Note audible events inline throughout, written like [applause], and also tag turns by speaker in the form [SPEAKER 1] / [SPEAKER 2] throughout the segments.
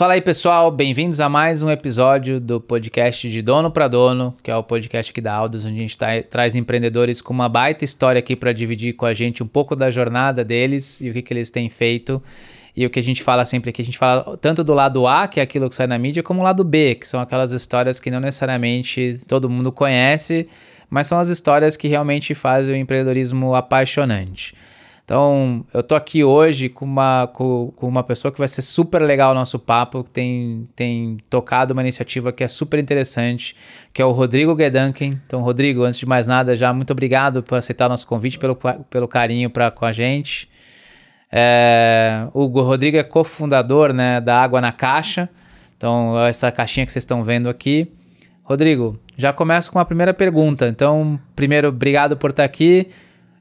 [SPEAKER 1] Fala aí, pessoal, bem-vindos a mais um episódio do podcast de Dono para Dono, que é o podcast aqui da Aldos, onde a gente tá, traz empreendedores com uma baita história aqui para dividir com a gente um pouco da jornada deles e o que, que eles têm feito. E o que a gente fala sempre aqui, a gente fala tanto do lado A, que é aquilo que sai na mídia, como o lado B, que são aquelas histórias que não necessariamente todo mundo conhece, mas são as histórias que realmente fazem o empreendedorismo apaixonante. Então, eu tô aqui hoje com uma, com, com, uma pessoa que vai ser super legal o nosso papo, que tem, tem tocado uma iniciativa que é super interessante, que é o Rodrigo Gedanken. Então, Rodrigo, antes de mais nada, já muito obrigado por aceitar o nosso convite, pelo, pelo carinho pra, com a gente. É, o Rodrigo é cofundador né, da Água na Caixa, então essa caixinha que vocês estão vendo aqui. Rodrigo, já começo com a primeira pergunta. Então, primeiro, obrigado por estar aqui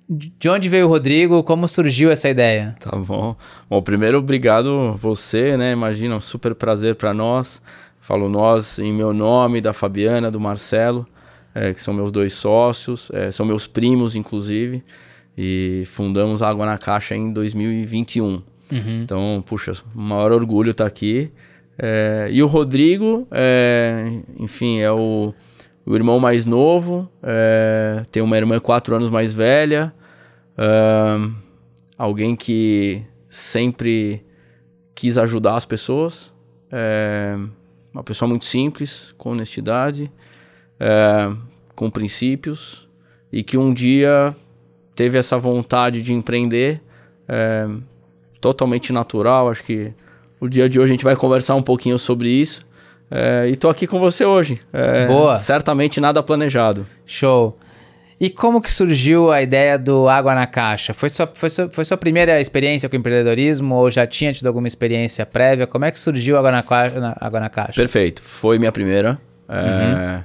[SPEAKER 1] de onde veio o Rodrigo? Como surgiu essa ideia? Tá bom. Bom, primeiro, obrigado você,
[SPEAKER 2] né? Imagina, um super prazer para nós. Falo nós em meu nome, da Fabiana, do Marcelo, é, que são meus dois sócios, é, são meus primos, inclusive. E fundamos Água na Caixa em 2021. Uhum. Então, puxa, o maior orgulho estar tá aqui. É, e o Rodrigo, é, enfim, é o, o irmão mais novo, é, tem uma irmã quatro anos mais velha alguém que sempre quis ajudar as pessoas. É, uma pessoa muito simples, com honestidade, é, com princípios. E que um dia teve essa vontade de empreender. É, totalmente natural. Acho que o dia de hoje a gente vai conversar um pouquinho sobre isso. É, e tô aqui com você hoje. É, Boa.
[SPEAKER 1] Certamente nada planejado. Show. E como que surgiu a ideia do Água na Caixa? Foi sua, foi sua, foi sua primeira experiência com empreendedorismo ou já tinha tido alguma experiência prévia? Como é que surgiu Água na, na, Água na Caixa?
[SPEAKER 2] Perfeito. Foi minha primeira. É, uhum.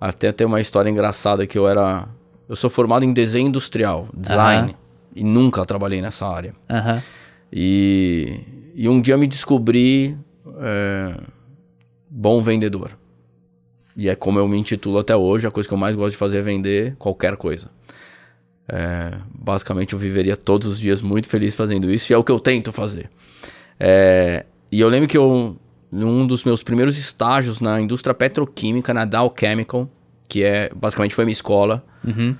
[SPEAKER 2] Até tem uma história engraçada que eu era... Eu sou formado em desenho industrial, design. Uhum. E nunca trabalhei nessa área. Uhum. E, e um dia me descobri é, bom vendedor. E é como eu me intitulo até hoje, a coisa que eu mais gosto de fazer é vender qualquer coisa. É, basicamente eu viveria todos os dias muito feliz fazendo isso, e é o que eu tento fazer. É, e eu lembro que eu, num dos meus primeiros estágios na indústria petroquímica, na Dow Chemical, que é basicamente foi minha escola, uhum.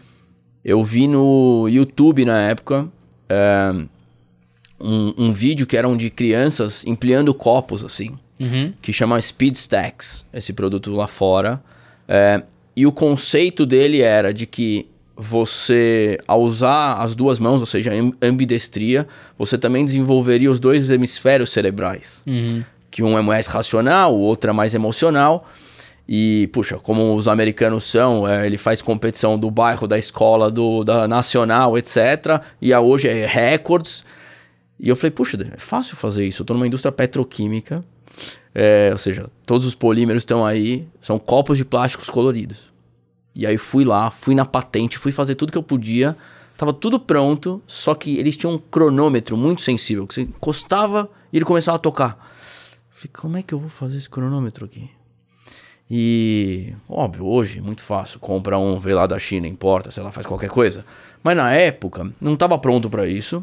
[SPEAKER 2] eu vi no YouTube na época é, um, um vídeo que eram de crianças empilhando copos assim uhum. que chama Speed Stacks, esse produto lá fora. É, e o conceito dele era de que você, ao usar as duas mãos, ou seja, ambidestria, você também desenvolveria os dois hemisférios cerebrais. Uhum. Que um é mais racional, o outro é mais emocional. E, puxa, como os americanos são, é, ele faz competição do bairro, da escola, do, da nacional, etc. E a hoje é recordes. E eu falei, puxa, é fácil fazer isso. Eu tô numa indústria petroquímica é, ou seja, todos os polímeros estão aí, são copos de plásticos coloridos. E aí fui lá, fui na patente, fui fazer tudo que eu podia. Tava tudo pronto, só que eles tinham um cronômetro muito sensível, que você encostava e ele começava a tocar. Falei, como é que eu vou fazer esse cronômetro aqui? E, óbvio, hoje muito fácil, compra um, vê lá da China, importa, sei lá, faz qualquer coisa. Mas na época, não estava pronto para isso.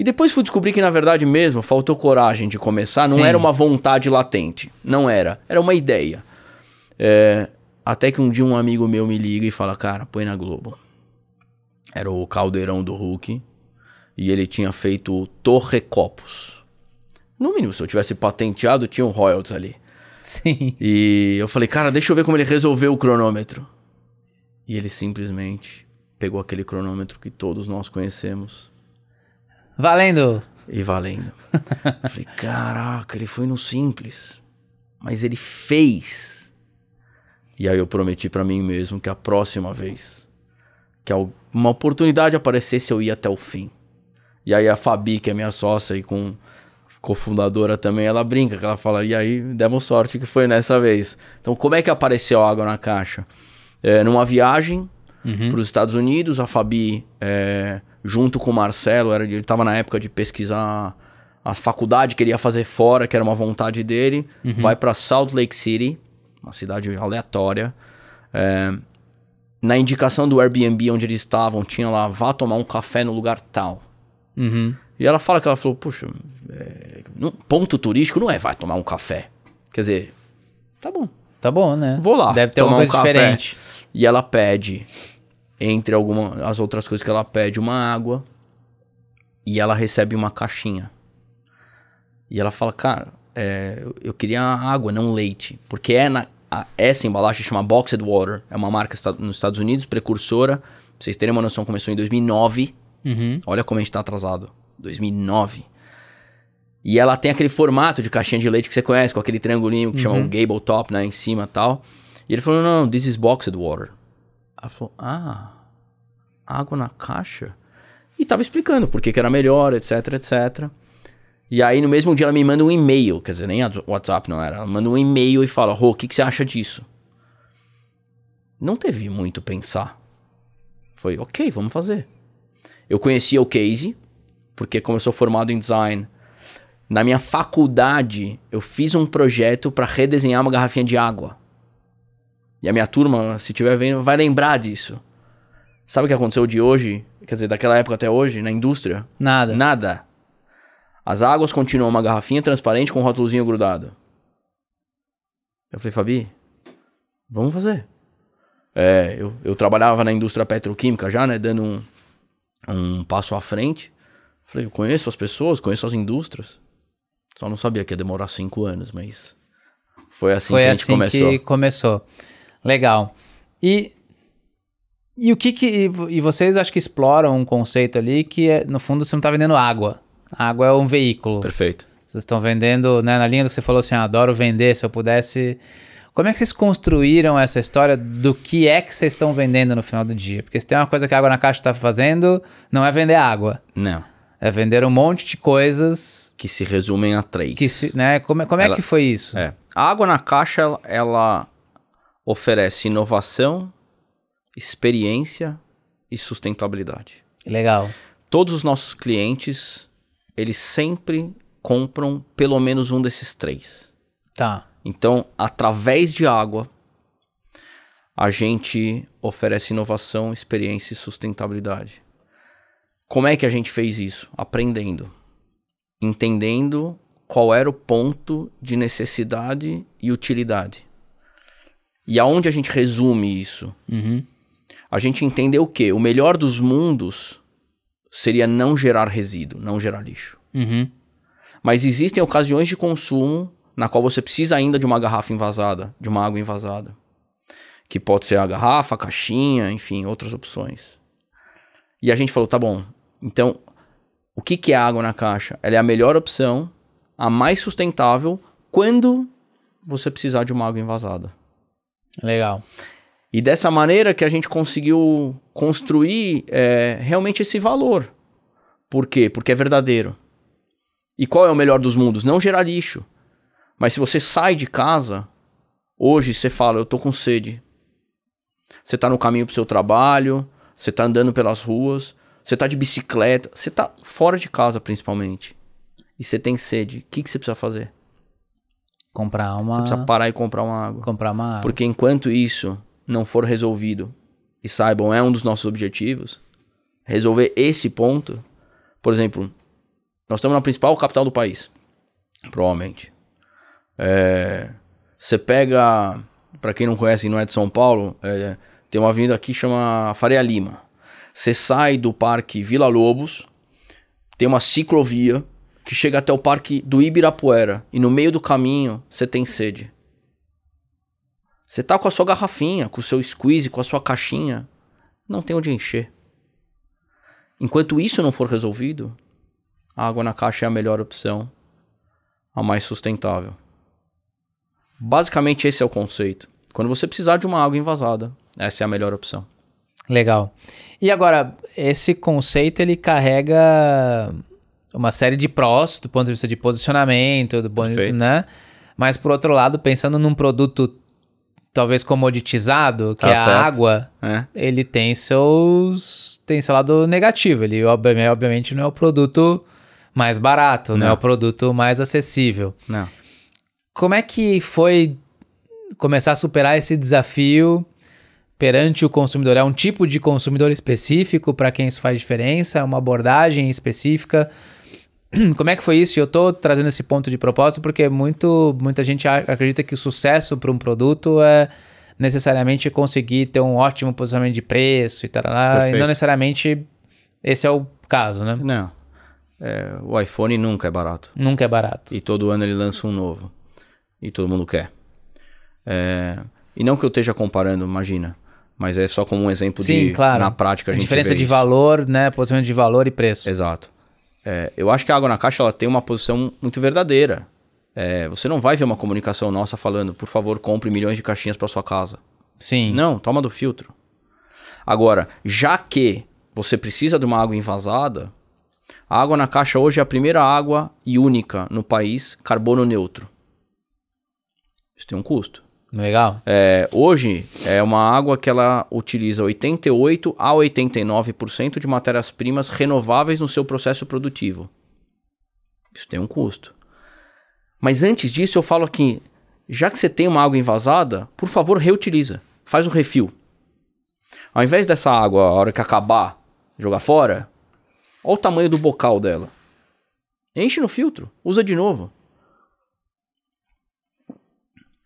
[SPEAKER 2] E depois fui descobrir que, na verdade mesmo, faltou coragem de começar. Não era uma vontade latente. Não era. Era uma ideia. É, até que um dia um amigo meu me liga e fala: Cara, põe na Globo. Era o caldeirão do Hulk. E ele tinha feito Copos. No mínimo, se eu tivesse patenteado, tinha um royalties ali. Sim. E eu falei: Cara, deixa eu ver como ele resolveu o cronômetro. E ele simplesmente pegou aquele cronômetro que todos nós conhecemos
[SPEAKER 1] Valendo!
[SPEAKER 2] E valendo. Falei, caraca, ele foi no simples. Mas ele fez. E aí eu prometi para mim mesmo que a próxima vez que uma oportunidade aparecesse, eu ia até o fim. E aí a Fabi, que é minha sócia e com cofundadora também, ela brinca, que ela fala, e aí demos sorte que foi nessa vez. Então, como é que apareceu água na caixa? É, numa viagem uhum. para os Estados Unidos, a Fabi é, junto com o Marcelo, era, ele estava na época de pesquisar a faculdade que ele ia fazer fora, que era uma vontade dele, uhum. vai para Salt Lake City, uma cidade aleatória. É, na indicação do Airbnb onde eles estavam, tinha lá, vá tomar um café no lugar tal. Uhum. E ela fala que ela falou, puxa, é, ponto turístico não é vai tomar um café. Quer dizer,
[SPEAKER 1] tá bom. Tá bom, né? Vou lá. Deve ter tomar alguma coisa um café. diferente.
[SPEAKER 2] E ela pede entre alguma, as outras coisas que ela pede, uma água. E ela recebe uma caixinha. E ela fala, cara, é, eu queria água, não leite. Porque é na, a, essa embalagem chama Boxed Water. É uma marca nos Estados Unidos, precursora. Pra vocês terem uma noção, começou em 2009. Uhum. Olha como a gente tá atrasado. 2009. E ela tem aquele formato de caixinha de leite que você conhece, com aquele triangulinho que uhum. chama o uhum. Gable Top, né, em cima e tal. E ele falou, não, não, this is boxed water. Ela falou, ah, água na caixa? E tava explicando por que, que era melhor, etc, etc. E aí no mesmo dia ela me manda um e-mail, quer dizer, nem WhatsApp não era. Ela manda um e-mail e fala, Rô, o que, que você acha disso? Não teve muito pensar. Foi, ok, vamos fazer. Eu conhecia o Case, porque como eu sou formado em design, na minha faculdade eu fiz um projeto para redesenhar uma garrafinha de água. E a minha turma, se estiver vendo, vai lembrar disso. Sabe o que aconteceu de hoje? Quer dizer, daquela época até hoje, na indústria? Nada. Nada. As águas continuam uma garrafinha transparente com um rótulozinho grudado. Eu falei, Fabi, vamos fazer. É, eu, eu trabalhava na indústria petroquímica já, né? Dando um, um passo à frente. Falei, eu conheço as pessoas, conheço as indústrias. Só não sabia que ia demorar cinco anos, mas foi assim foi que a gente assim começou. Que
[SPEAKER 1] começou. Legal. E, e o que que... E vocês acho que exploram um conceito ali que, é, no fundo, você não está vendendo água. A água é um veículo. Perfeito. Vocês estão vendendo, né? Na linha do que você falou assim, ah, adoro vender, se eu pudesse... Como é que vocês construíram essa história do que é que vocês estão vendendo no final do dia? Porque se tem uma coisa que a Água na Caixa está fazendo, não é vender água. Não. É vender um monte de coisas... Que se resumem a três. Que se, né? Como, é, como é ela, é que foi isso? É. A Água na Caixa, ela, ela
[SPEAKER 2] oferece inovação, experiência e sustentabilidade. Legal. Todos os nossos clientes, eles sempre compram pelo menos um desses três. Tá. Então, através de água, a gente oferece inovação, experiência e sustentabilidade. Como é que a gente fez isso? Aprendendo. Entendendo qual era o ponto de necessidade e utilidade. E aonde a gente resume isso? Uhum. A gente entendeu que o melhor dos mundos seria não gerar resíduo, não gerar lixo. Uhum. Mas existem ocasiões de consumo na qual você precisa ainda de uma garrafa invasada, de uma água invasada. Que pode ser a garrafa, a caixinha, enfim, outras opções. E a gente falou, tá bom, então o que, que é água na caixa? Ela é a melhor opção, a mais sustentável, quando você precisar de uma água invasada. Legal. E dessa maneira que a gente conseguiu construir é, realmente esse valor. Por quê? Porque é verdadeiro. E qual é o melhor dos mundos? Não gerar lixo. Mas se você sai de casa, hoje você fala, eu tô com sede. Você tá no caminho pro seu trabalho, você tá andando pelas ruas, você tá de bicicleta, você tá fora de casa principalmente. E você tem sede. O que, que você precisa fazer?
[SPEAKER 1] Comprar uma. Você precisa
[SPEAKER 2] parar e comprar uma água. Comprar uma água. Porque enquanto isso não for resolvido, e saibam, é um dos nossos objetivos, resolver esse ponto. Por exemplo, nós estamos na principal capital do país, provavelmente. É, você pega, para quem não conhece e não é de São Paulo, é, tem uma avenida aqui chama Faria Lima. Você sai do Parque Vila Lobos, tem uma ciclovia que chega até o parque do Ibirapuera e no meio do caminho você tem sede. Você tá com a sua garrafinha, com o seu squeeze, com a sua caixinha, não tem onde encher. Enquanto isso não for resolvido, a água na caixa é a melhor opção, a mais sustentável. Basicamente esse é o conceito. Quando você precisar de uma água envasada, essa é a melhor opção.
[SPEAKER 1] Legal. E agora, esse conceito ele carrega uma série de prós do ponto de vista de posicionamento, do ponto né? Mas por outro lado, pensando num produto talvez comoditizado, que tá é certo. a água, é. ele tem seus tem seu lado negativo. Ele obviamente não é o produto mais barato, não, é não é o produto mais acessível. Não. Como é que foi começar a superar esse desafio? perante o consumidor? É um tipo de consumidor específico para quem isso faz diferença? É uma abordagem específica? [clears throat] como é que foi isso? Eu estou trazendo esse ponto de propósito porque muito, muita gente acredita que o sucesso para um produto é necessariamente conseguir ter um ótimo posicionamento de preço e tal, e não necessariamente esse é o caso, né? Não. É, o iPhone nunca é barato. Nunca é barato. E todo
[SPEAKER 2] ano ele lança um novo. E todo mundo quer. É, e não que eu esteja comparando, imagina. Mas é só como um exemplo Sim, de claro. na prática a, a gente diferença de isso.
[SPEAKER 1] valor, né? Posicionamento
[SPEAKER 2] de valor e preço. Exato. É, eu acho que a Água na Caixa ela tem uma posição muito verdadeira. É, você não vai ver uma comunicação nossa falando, por favor, compre milhões de caixinhas para sua casa. Sim. Não, toma do filtro. Agora, já que você precisa de uma água invasada, a água na caixa hoje é a primeira água e única no país carbono neutro. Isso tem um custo. É legal. É, hoje é uma água que ela utiliza 88 a 89% de matérias-primas renováveis no seu processo produtivo. Isso tem um custo. Mas antes disso, eu falo aqui, já que você tem uma água invasada, por favor, reutiliza. Faz um refil. Ao invés dessa água, a hora que acabar, jogar fora, olha o tamanho do bocal dela. Enche no filtro, usa de novo.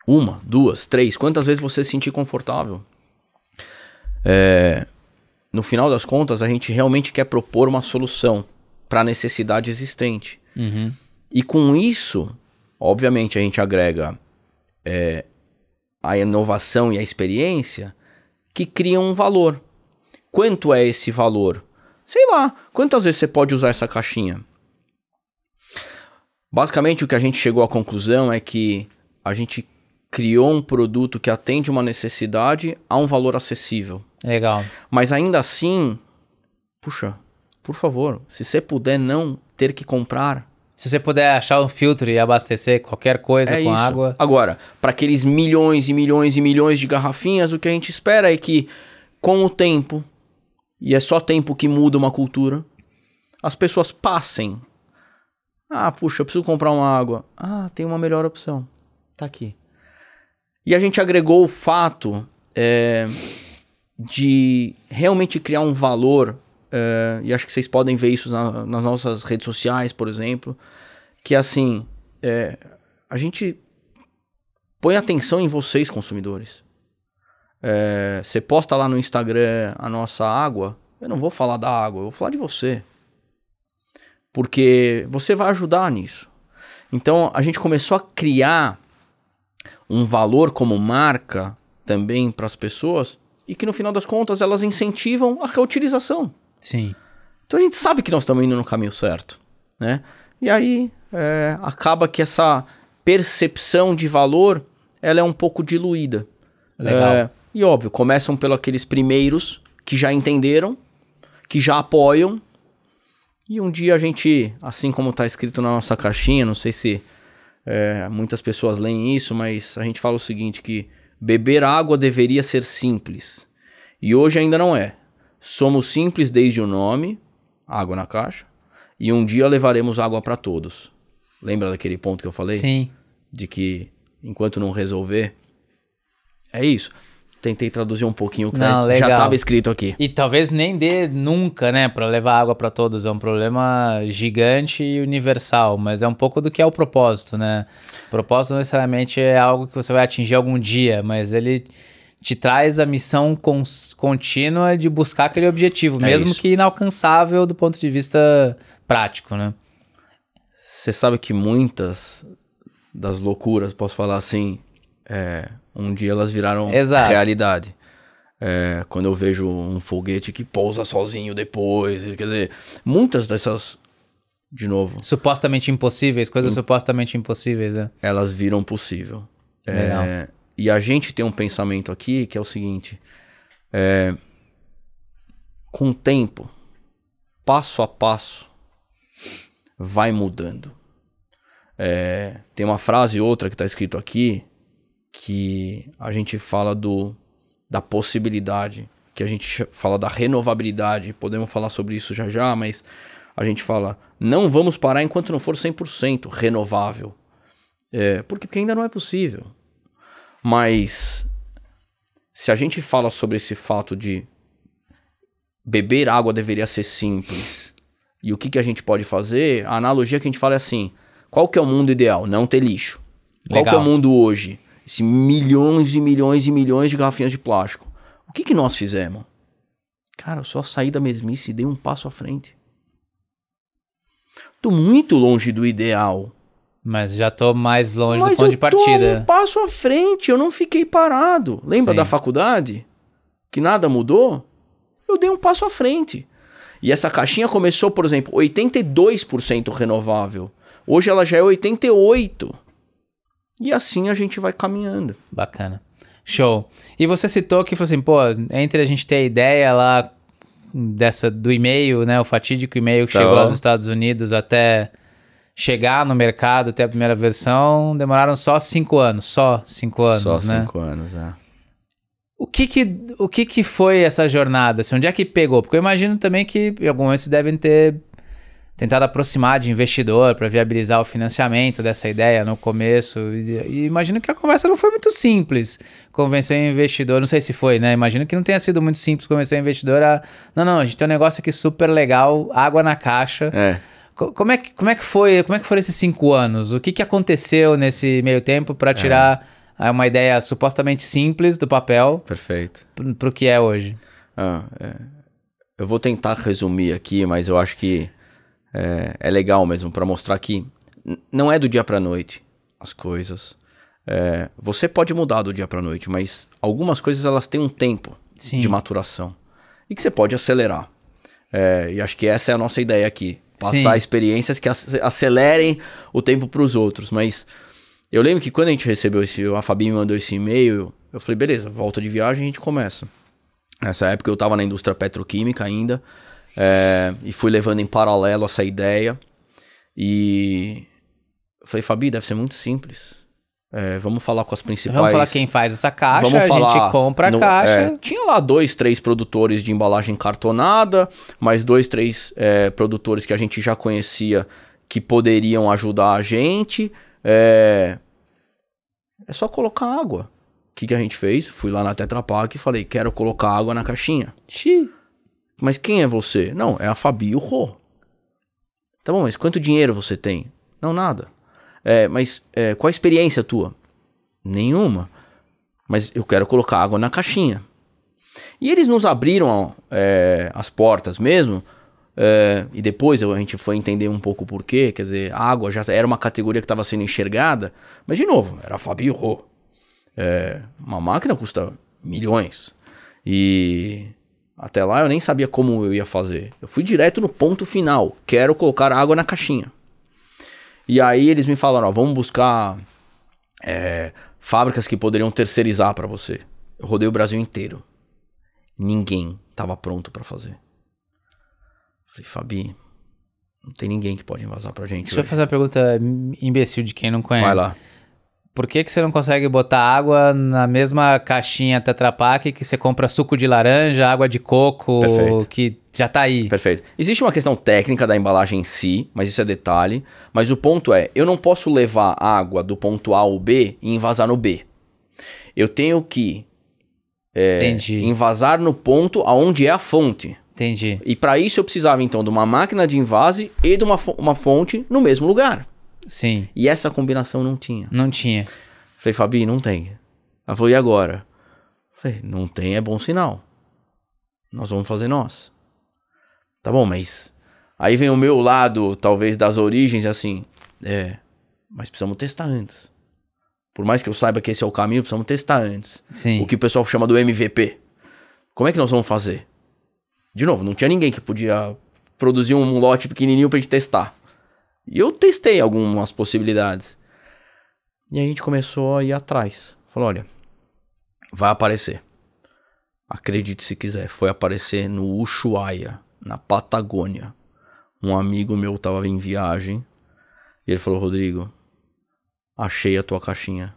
[SPEAKER 2] Uma, duas, três, quantas vezes você se sentir confortável. É, no final das contas, a gente realmente quer propor uma solução para a necessidade existente. Uhum. E com isso, obviamente, a gente agrega é, a inovação e a experiência que criam um valor. Quanto é esse valor? Sei lá, quantas vezes você pode usar essa caixinha? Basicamente, o que a gente chegou à conclusão é que a gente criou um produto que atende uma necessidade a um valor acessível. Legal. Mas ainda assim, puxa, por favor, se você puder não ter que comprar.
[SPEAKER 1] Se você puder achar um filtro e abastecer qualquer coisa é com isso. água. Agora, para aqueles milhões e milhões e milhões de garrafinhas,
[SPEAKER 2] o que a gente espera é que, com o tempo, e é só tempo que muda uma cultura, as pessoas passem. Ah, puxa, eu preciso comprar uma água. Ah, tem uma melhor opção. Tá aqui. E a gente agregou o fato é, de realmente criar um valor, é, e acho que vocês podem ver isso na, nas nossas redes sociais, por exemplo, que assim, é, a gente põe atenção em vocês, consumidores. É, você posta lá no Instagram a nossa água, eu não vou falar da água, eu vou falar de você. Porque você vai ajudar nisso. Então a gente começou a criar um valor como marca também para as pessoas e que no final das contas elas incentivam a reutilização. Sim. Então a gente sabe que nós estamos indo no caminho certo, né? E aí é, acaba que essa percepção de valor ela é um pouco diluída. Legal. É, e óbvio, começam pelos aqueles primeiros que já entenderam, que já apoiam. E um dia a gente, assim como está escrito na nossa caixinha, não sei se é, muitas pessoas leem isso, mas a gente fala o seguinte: que beber água deveria ser simples. E hoje ainda não é. Somos simples desde o nome, água na caixa, e um dia levaremos água para todos. Lembra daquele ponto que eu falei? Sim. De que enquanto não resolver. É isso. Tentei traduzir um pouquinho o que tá- Não, tá, já estava escrito aqui.
[SPEAKER 1] E talvez nem dê nunca, né, para levar água para todos. É um problema gigante e universal, mas é um pouco do que é o propósito, né? O propósito não necessariamente é algo que você vai atingir algum dia, mas ele te traz a missão contínua de buscar aquele objetivo, é mesmo isso. que inalcançável do ponto de vista prático, né? Você sabe que muitas
[SPEAKER 2] das loucuras, posso falar assim, é, um dia elas viraram Exato. realidade. É, quando eu vejo um foguete que pousa sozinho depois, quer dizer, muitas dessas, de novo. Supostamente impossíveis, coisas supostamente impossíveis, né? Elas viram possível. É, e a gente tem um pensamento aqui que é o seguinte: é, com o tempo, passo a passo, vai mudando. É, tem uma frase e outra que está escrito aqui que a gente fala do da possibilidade, que a gente fala da renovabilidade, podemos falar sobre isso já já, mas a gente fala, não vamos parar enquanto não for 100% renovável. É, porque, porque ainda não é possível. Mas se a gente fala sobre esse fato de beber água deveria ser simples e o que, que a gente pode fazer, a analogia que a gente fala é assim, qual que é o mundo ideal? Não ter lixo. Legal. Qual que é o mundo hoje? esses milhões e milhões e milhões de garrafinhas de plástico. O que, que nós fizemos? Cara, eu só saí da mesmice e dei um passo à frente.
[SPEAKER 1] Tô muito longe do ideal. Mas já tô mais longe Mas do ponto de partida. um passo
[SPEAKER 2] à frente, eu não fiquei parado. Lembra Sim. da
[SPEAKER 1] faculdade?
[SPEAKER 2] Que nada mudou? Eu dei um passo à frente. E essa caixinha começou, por exemplo, 82% renovável. Hoje ela já é 88%. E assim a gente vai caminhando.
[SPEAKER 1] Bacana. Show. E você citou que, assim, pô, entre a gente ter a ideia lá dessa do e-mail, né, o fatídico e-mail que tá. chegou lá dos Estados Unidos até chegar no mercado, até a primeira versão, demoraram só cinco anos, só cinco anos, só né? Só cinco anos, é. O que que, o que que foi essa jornada? Assim, onde é que pegou? Porque eu imagino também que em algum momento vocês devem ter tentado aproximar de investidor para viabilizar o financiamento dessa ideia no começo. E, e imagino que a conversa não foi muito simples convencer o investidor, não sei se foi, né? Imagino que não tenha sido muito simples convencer o investidor a. Não, não, a gente tem um negócio aqui super legal, água na caixa. É. Como é, que, como é que foi? Como é que foram esses cinco anos? O que, que aconteceu nesse meio tempo para é. tirar é. uma ideia supostamente simples do papel? Perfeito. Para o que é hoje? Ah, é. Eu vou tentar resumir aqui, mas
[SPEAKER 2] eu acho que é, é legal mesmo para mostrar que não é do dia para noite as coisas. É, você pode mudar do dia para noite, mas algumas coisas elas têm um tempo Sim. de maturação e que você pode acelerar. É, e acho que essa é a nossa ideia aqui, passar Sim. experiências que acelerem o tempo para os outros. Mas eu lembro que quando a gente recebeu esse, a Fabi me mandou esse e-mail, eu falei beleza, volta de viagem a gente começa. Nessa época eu estava na indústria petroquímica ainda. É, e fui levando em paralelo essa ideia. E falei, Fabi, deve ser muito simples. É, vamos falar com as principais. Vamos falar quem faz essa caixa, vamos a falar... gente compra a no... caixa. É, tinha lá dois, três produtores de embalagem cartonada, mais dois, três é, produtores que a gente já conhecia que poderiam ajudar a gente. É, é só colocar água. O que, que a gente fez? Fui lá na Tetra Pak e falei: quero colocar água na caixinha. Xiii. Mas quem é você? Não, é a Fabi e o Rô. Tá bom, mas quanto dinheiro você tem? Não, nada. É, mas é, qual a experiência tua? Nenhuma. Mas eu quero colocar água na caixinha. E eles nos abriram é, as portas mesmo. É, e depois a gente foi entender um pouco porquê. Quer dizer, água já era uma categoria que estava sendo enxergada. Mas, de novo, era Fabio Rô. É, uma máquina custa milhões. E até lá eu nem sabia como eu ia fazer. Eu fui direto no ponto final. Quero colocar água na caixinha. E aí eles me falaram, ó, vamos buscar é, fábricas que poderiam terceirizar para você. Eu rodei o Brasil inteiro. Ninguém estava pronto para fazer. Falei, Fabi, não tem ninguém que pode invasar pra gente. Deixa hoje. eu fazer
[SPEAKER 1] a pergunta imbecil de quem não conhece. Vai lá. Por que, que você não consegue botar água na mesma caixinha Tetra Pak que você compra suco de laranja, água de coco, Perfeito. que já tá aí? Perfeito. Existe uma questão
[SPEAKER 2] técnica da embalagem em si, mas isso é detalhe. Mas o ponto é, eu não posso levar água do ponto A ao B e invasar no B. Eu tenho que é, Entendi. invasar no ponto aonde é a fonte. Entendi. E para isso eu precisava então de uma máquina de invase e de uma, uma fonte no mesmo lugar. Sim. E essa combinação não tinha. Não tinha. Falei, Fabi, não tem. Ela falou, e agora? Falei, não tem é bom sinal. Nós vamos fazer nós. Tá bom, mas. Aí vem o meu lado, talvez, das origens, assim. É. Mas precisamos testar antes. Por mais que eu saiba que esse é o caminho, precisamos testar antes. Sim. O que o pessoal chama do MVP. Como é que nós vamos fazer? De novo, não tinha ninguém que podia produzir um lote pequenininho pra gente testar. E eu testei algumas possibilidades. E a gente começou a ir atrás. Falou: olha, vai aparecer. Acredite se quiser, foi aparecer no Ushuaia, na Patagônia. Um amigo meu estava em viagem e ele falou: Rodrigo, achei a tua caixinha.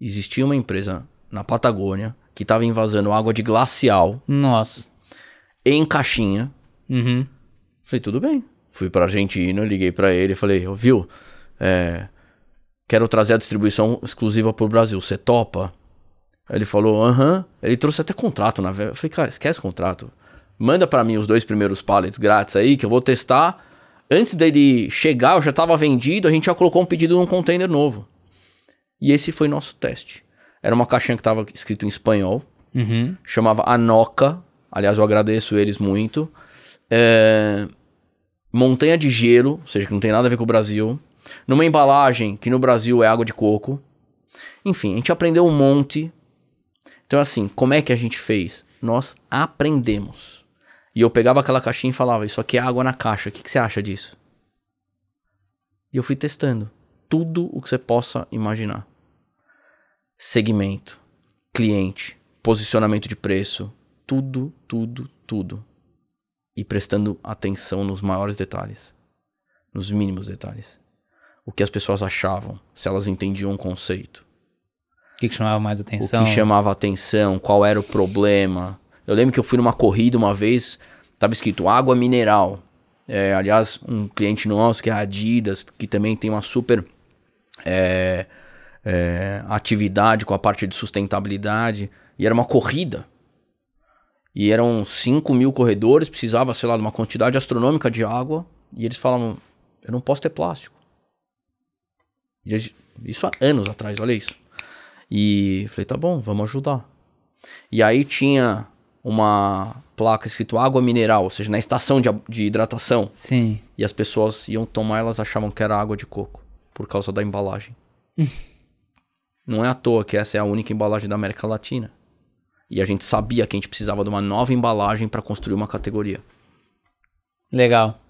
[SPEAKER 2] Existia uma empresa na Patagônia que estava invasando água de glacial. Nossa. Em caixinha. Uhum. Falei: tudo bem. Fui para Argentina, liguei para ele e falei, viu, é, quero trazer a distribuição exclusiva para o Brasil, você topa? ele falou, aham. Uh -huh. Ele trouxe até contrato na velha. Eu falei, cara, esquece contrato. Manda para mim os dois primeiros pallets grátis aí, que eu vou testar. Antes dele chegar, eu já estava vendido, a gente já colocou um pedido num container novo. E esse foi nosso teste. Era uma caixinha que estava escrito em espanhol, uhum. chamava Anoca. Aliás, eu agradeço eles muito. É montanha de gelo, ou seja, que não tem nada a ver com o Brasil, numa embalagem que no Brasil é água de coco. Enfim, a gente aprendeu um monte. Então, assim, como é que a gente fez? Nós aprendemos. E eu pegava aquela caixinha e falava: Isso aqui é água na caixa, o que, que você acha disso? E eu fui testando tudo o que você possa imaginar: segmento, cliente, posicionamento de preço, tudo, tudo, tudo e prestando atenção nos maiores detalhes, nos mínimos detalhes. O que as pessoas achavam, se elas entendiam o um conceito.
[SPEAKER 1] O que, que, chamava mais
[SPEAKER 2] atenção? O que chamava atenção, qual era o problema. Eu lembro que eu fui numa corrida uma vez, estava escrito água mineral. É, aliás, um cliente nosso que é a Adidas, que também tem uma super é, é, atividade com a parte de sustentabilidade, e era uma corrida e eram 5 mil corredores, precisava, sei lá, de uma quantidade astronômica de água. E eles falavam, eu não posso ter plástico. Eles, isso há anos atrás, olha isso. E falei, tá bom, vamos ajudar. E aí tinha uma placa escrito água mineral, ou seja, na estação de, de hidratação. Sim. E as pessoas iam tomar, elas achavam que era água de coco, por causa da embalagem. [laughs] Não é à toa que essa é a única embalagem da América Latina. E a gente sabia que a gente precisava de uma nova embalagem para construir uma categoria. Legal.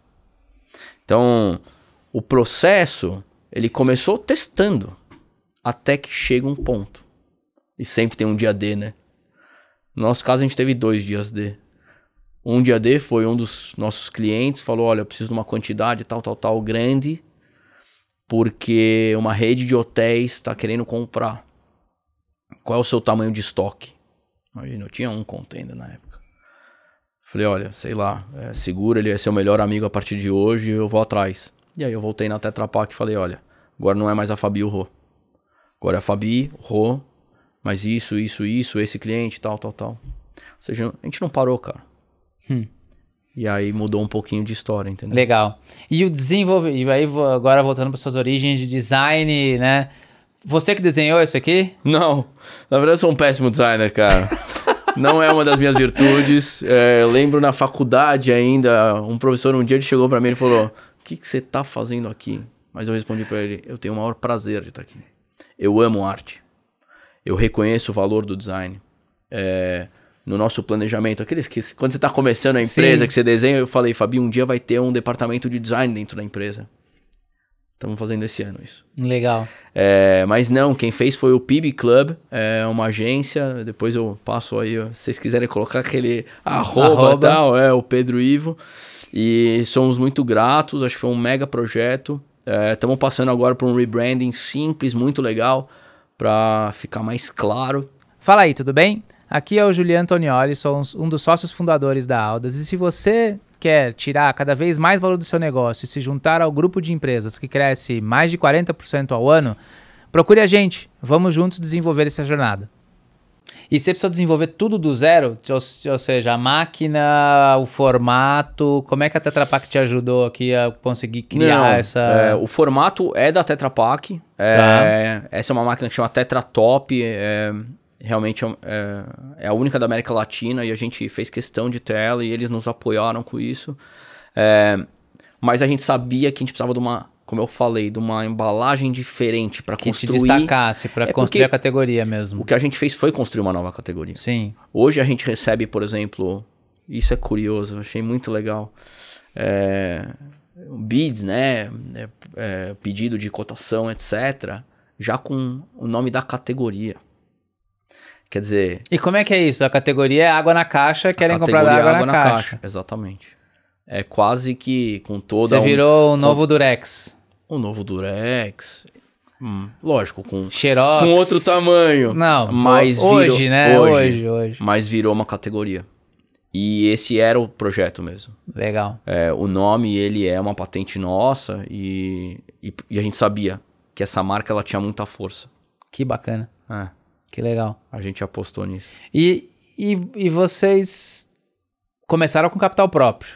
[SPEAKER 2] Então, o processo, ele começou testando até que chega um ponto. E sempre tem um dia D, né? No nosso caso, a gente teve dois dias D. Um dia D foi um dos nossos clientes, falou: olha, eu preciso de uma quantidade tal, tal, tal grande, porque uma rede de hotéis está querendo comprar. Qual é o seu tamanho de estoque? Imagina, eu tinha um conto ainda na época. Falei, olha, sei lá, é, segura, ele é seu melhor amigo a partir de hoje, eu vou atrás. E aí eu voltei na Tetra Pak e falei, olha, agora não é mais a Fabi o Rô. Agora é a Fabi, o Rô, mas isso, isso, isso, esse cliente, tal, tal, tal.
[SPEAKER 1] Ou seja, a gente não parou, cara. Hum.
[SPEAKER 2] E aí mudou um pouquinho de história,
[SPEAKER 1] entendeu? Legal. E o desenvolvimento, e aí agora voltando para suas origens de design, né? Você que desenhou isso aqui? Não. Na verdade, eu sou um péssimo designer, cara. [laughs]
[SPEAKER 2] Não é uma das minhas virtudes. É, eu lembro na faculdade ainda, um professor um dia ele chegou para mim e falou: O que, que você tá fazendo aqui? Mas eu respondi para ele: Eu tenho o maior prazer de estar tá aqui. Eu amo arte. Eu reconheço o valor do design. É, no nosso planejamento, aqueles que quando você está começando a empresa Sim. que você desenha, eu falei, Fabi, um dia vai ter um departamento de design dentro da empresa. Estamos fazendo esse ano isso. Legal. É, mas não, quem fez foi o PIB Club, é uma agência. Depois eu passo aí, se vocês quiserem colocar aquele arroba, arroba. tal, é o Pedro Ivo. E somos muito gratos, acho que foi um mega projeto. Estamos é, passando agora por um rebranding simples,
[SPEAKER 1] muito legal, para ficar mais claro. Fala aí, tudo bem? Aqui é o Juliano Antonioli, sou um dos sócios fundadores da Aldas. E se você quer tirar cada vez mais valor do seu negócio e se juntar ao grupo de empresas que cresce mais de 40% ao ano, procure a gente. Vamos juntos desenvolver essa jornada. E você precisa desenvolver tudo do zero? Ou, seja, a máquina, o formato, como é que a Tetra Pak te ajudou aqui a conseguir criar Não, essa... É, o
[SPEAKER 2] formato
[SPEAKER 1] é da Tetra Pak.
[SPEAKER 2] É, tá. Essa é uma máquina que chama Tetra Top. É, realmente é, é, é, a única da América Latina e a gente fez questão de ter ela e eles nos apoiaram com isso. É, mas a gente sabia que a gente precisava de uma, como eu falei, de uma embalagem diferente para construir. Que destacasse, para é construir a categoria mesmo. O que a gente fez foi construir uma nova categoria. Sim. Hoje a gente recebe, por exemplo, isso é curioso, achei muito legal. É, bids, né? É, é pedido de cotação, etc. Já com o nome da categoria. Quer dizer.
[SPEAKER 1] E como é que é isso? A categoria é água na caixa, querem comprar é água, água na, na caixa.
[SPEAKER 2] caixa. Exatamente. É quase que com toda. Você um, virou o um novo com, Durex. O um novo Durex. Hum, lógico, com, Xerox. com outro tamanho. Não, mas virou, hoje, né? Hoje, hoje, hoje. Mas virou uma categoria. E esse era o projeto mesmo. Legal. É, o nome, ele é uma patente nossa e, e, e, a gente sabia que essa marca ela tinha muita
[SPEAKER 1] força. Que bacana. É. Que legal. A gente apostou nisso. E, e, e vocês começaram com capital próprio?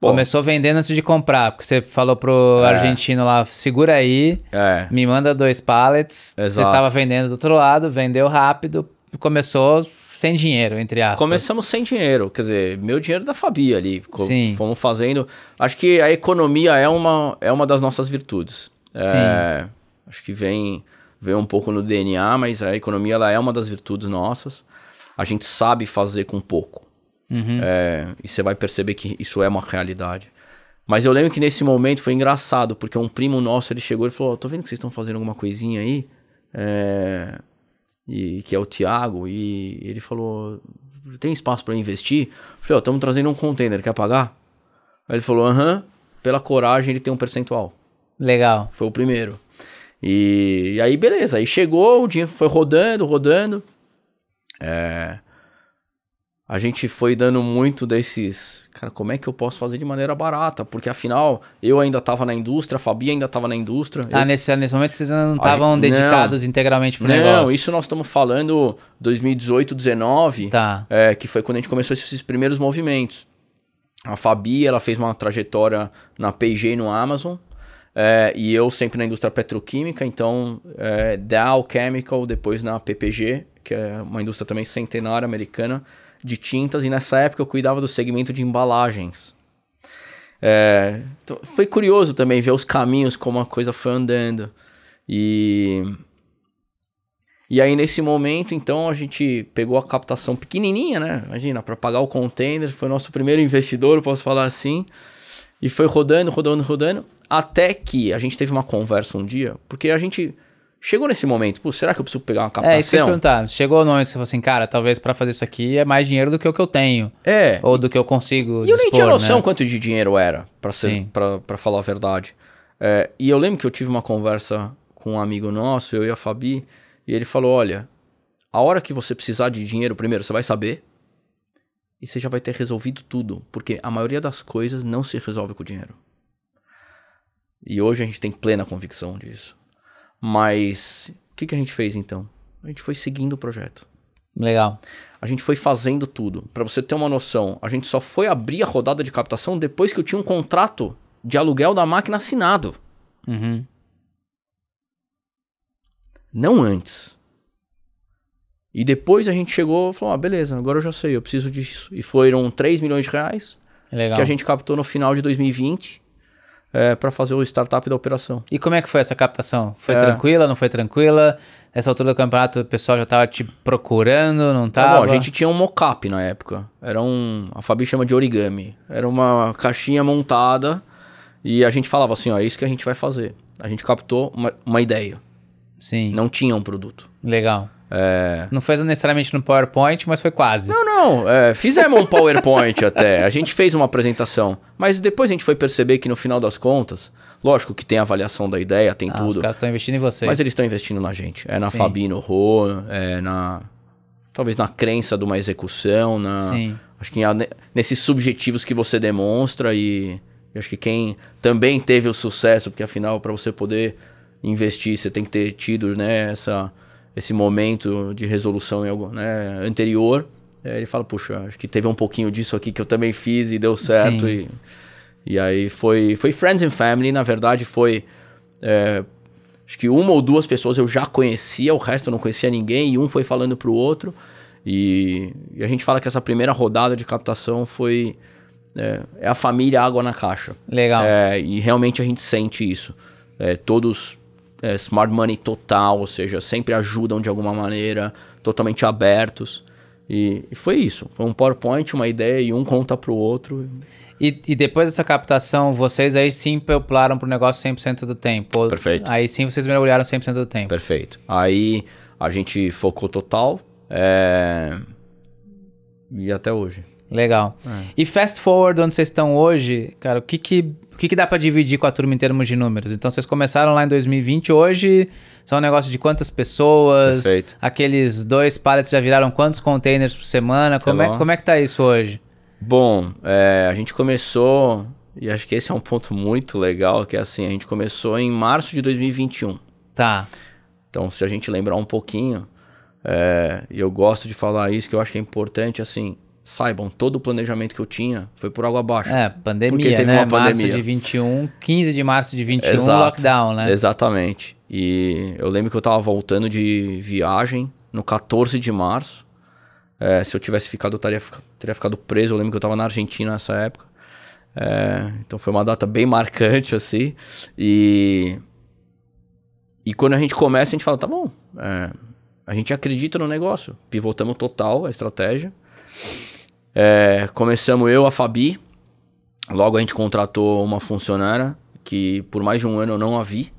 [SPEAKER 1] Bom, Começou vendendo antes de comprar, porque você falou pro é, argentino lá, segura aí, é, me manda dois pallets. Exato. Você tava vendendo do outro lado, vendeu rápido, começou sem dinheiro, entre aspas.
[SPEAKER 2] Começamos sem dinheiro, quer dizer, meu dinheiro é da Fabi ali. Sim. Fomos fazendo. Acho que a economia é uma, é uma das nossas virtudes. É, Sim. Acho que vem veio um pouco no DNA, mas a economia ela é uma das virtudes nossas. A gente sabe fazer com pouco. Uhum. É, e você vai perceber que isso é uma realidade. Mas eu lembro que nesse momento foi engraçado, porque um primo nosso ele chegou e falou: oh, tô vendo que vocês estão fazendo alguma coisinha aí. É... E, que é o Thiago, e ele falou: tem espaço para investir? Eu falei: estamos oh, trazendo um container, quer pagar? Aí ele falou: aham, pela coragem ele tem um percentual. Legal. Foi o primeiro. E, e aí, beleza. Aí chegou, o dinheiro foi rodando, rodando. É, a gente foi dando muito desses. Cara, como é que eu posso fazer de maneira barata? Porque afinal, eu ainda estava na indústria, a Fabi ainda estava na indústria. Ah, eu...
[SPEAKER 1] nesse, ah, nesse momento vocês não estavam dedicados não, integralmente pro não, negócio. Não, isso
[SPEAKER 2] nós estamos falando 2018, 2019. Tá. É, que foi quando a gente começou esses primeiros movimentos. A Fabi, ela fez uma trajetória na P&G no Amazon. É, e eu sempre na indústria petroquímica, então é, Dow Chemical, depois na PPG, que é uma indústria também centenária americana de tintas, e nessa época eu cuidava do segmento de embalagens. É, então foi curioso também ver os caminhos, como a coisa foi andando. E, e aí, nesse momento, então, a gente pegou a captação pequenininha, né? Imagina, para pagar o container foi nosso primeiro investidor, posso falar assim. E foi rodando, rodando, rodando. Até que a gente teve uma conversa um dia, porque a gente chegou nesse momento, pô, será que eu preciso pegar uma captação? É, isso que eu
[SPEAKER 1] perguntar. Chegou ou não? você falou assim, cara, talvez para fazer isso aqui é mais dinheiro do que o que eu tenho. É. Ou do que eu consigo E dispor, eu nem tinha né? noção né? quanto de dinheiro era,
[SPEAKER 2] para ser, pra, pra falar a verdade. É, e eu lembro que eu tive uma conversa com um amigo nosso, eu e a Fabi, e ele falou, olha, a hora que você precisar de dinheiro primeiro, você vai saber, e você já vai ter resolvido tudo, porque a maioria das coisas não se resolve com dinheiro. E hoje a gente tem plena convicção disso. Mas o que, que a gente fez então? A gente foi seguindo o projeto. Legal. A gente foi fazendo tudo. Para você ter uma noção, a gente só foi abrir a rodada de captação depois que eu tinha um contrato de aluguel da máquina assinado. Uhum. Não antes. E depois a gente chegou e falou: ah, beleza, agora eu já sei, eu preciso disso. E foram 3 milhões de reais Legal. que a gente captou no final de
[SPEAKER 1] 2020 é, para fazer o startup da operação. E como é que foi essa captação? Foi é. tranquila, não foi tranquila? Nessa altura do campeonato o pessoal já estava te procurando, não estava? Tá bom, a gente
[SPEAKER 2] tinha um mocap na época. Era um. A Fabi chama de origami. Era uma caixinha montada e a gente falava assim: ó, é isso que a gente vai fazer. A gente captou uma, uma ideia. Sim. Não tinha um produto. Legal. É...
[SPEAKER 1] Não foi necessariamente no PowerPoint, mas foi quase.
[SPEAKER 2] Não, não. É, fizemos um PowerPoint [laughs] até. A gente fez uma apresentação. Mas depois a gente foi perceber que no final das contas, lógico que tem avaliação da ideia, tem ah, tudo. Os caras estão investindo em vocês. Mas eles estão investindo na gente. É na Sim. Fabino Rô, é na. Talvez na crença de uma execução, na. Sim. Acho que nesses subjetivos que você demonstra e. Eu acho que quem também teve o sucesso, porque afinal, para você poder investir, você tem que ter tido né, essa esse momento de resolução em algum, né, anterior, é, ele fala, puxa, acho que teve um pouquinho disso aqui que eu também fiz e deu certo. E, e aí foi, foi Friends and Family, na verdade foi... É, acho que uma ou duas pessoas eu já conhecia, o resto eu não conhecia ninguém, e um foi falando pro outro. E, e a gente fala que essa primeira rodada de captação foi... É, é a família água na caixa. Legal. É, e realmente a gente sente isso. É, todos é, smart money total, ou seja, sempre ajudam de alguma maneira, totalmente abertos. E,
[SPEAKER 1] e foi isso. Foi um PowerPoint, uma ideia e um conta para o outro. E, e, depois dessa captação, vocês aí sim peuplaram para o negócio 100% do tempo. Perfeito. Aí sim vocês mergulharam 100% do tempo. Perfeito. Aí a gente focou total. É... E até hoje. Legal. É. E fast forward onde vocês estão hoje, cara, o que que que, que dá para dividir com a turma em termos de números? Então, vocês começaram lá em 2020, hoje são um negócio de quantas pessoas, Perfeito. aqueles dois pallets já viraram quantos containers por semana? Tá como, é, como é que tá isso hoje? Bom, é, a gente começou, e
[SPEAKER 2] acho que esse é um ponto muito legal, que é assim, a gente começou em março de 2021. Tá. Então, se a gente lembrar um pouquinho, é, e é, eu gosto de falar isso, que eu acho que é importante, assim, saibam, todo o planejamento que eu tinha foi por água abaixo. É, pandemia, porque teve né? uma pandemia. Março de
[SPEAKER 1] 21, 15 de março de 21, Exato, lockdown, né? Exatamente. E
[SPEAKER 2] eu lembro que eu tava voltando de viagem no 14 de março. É, se eu tivesse ficado, eu taria, teria ficado preso. Eu lembro que eu tava na Argentina nessa época. É, então foi uma data bem marcante, assim. E. E quando a gente começa, a gente fala, tá bom, é, a gente acredita no negócio. Pivotamos total a estratégia. É, começamos eu, a Fabi. Logo a gente contratou uma funcionária que por mais de um ano eu não a vi.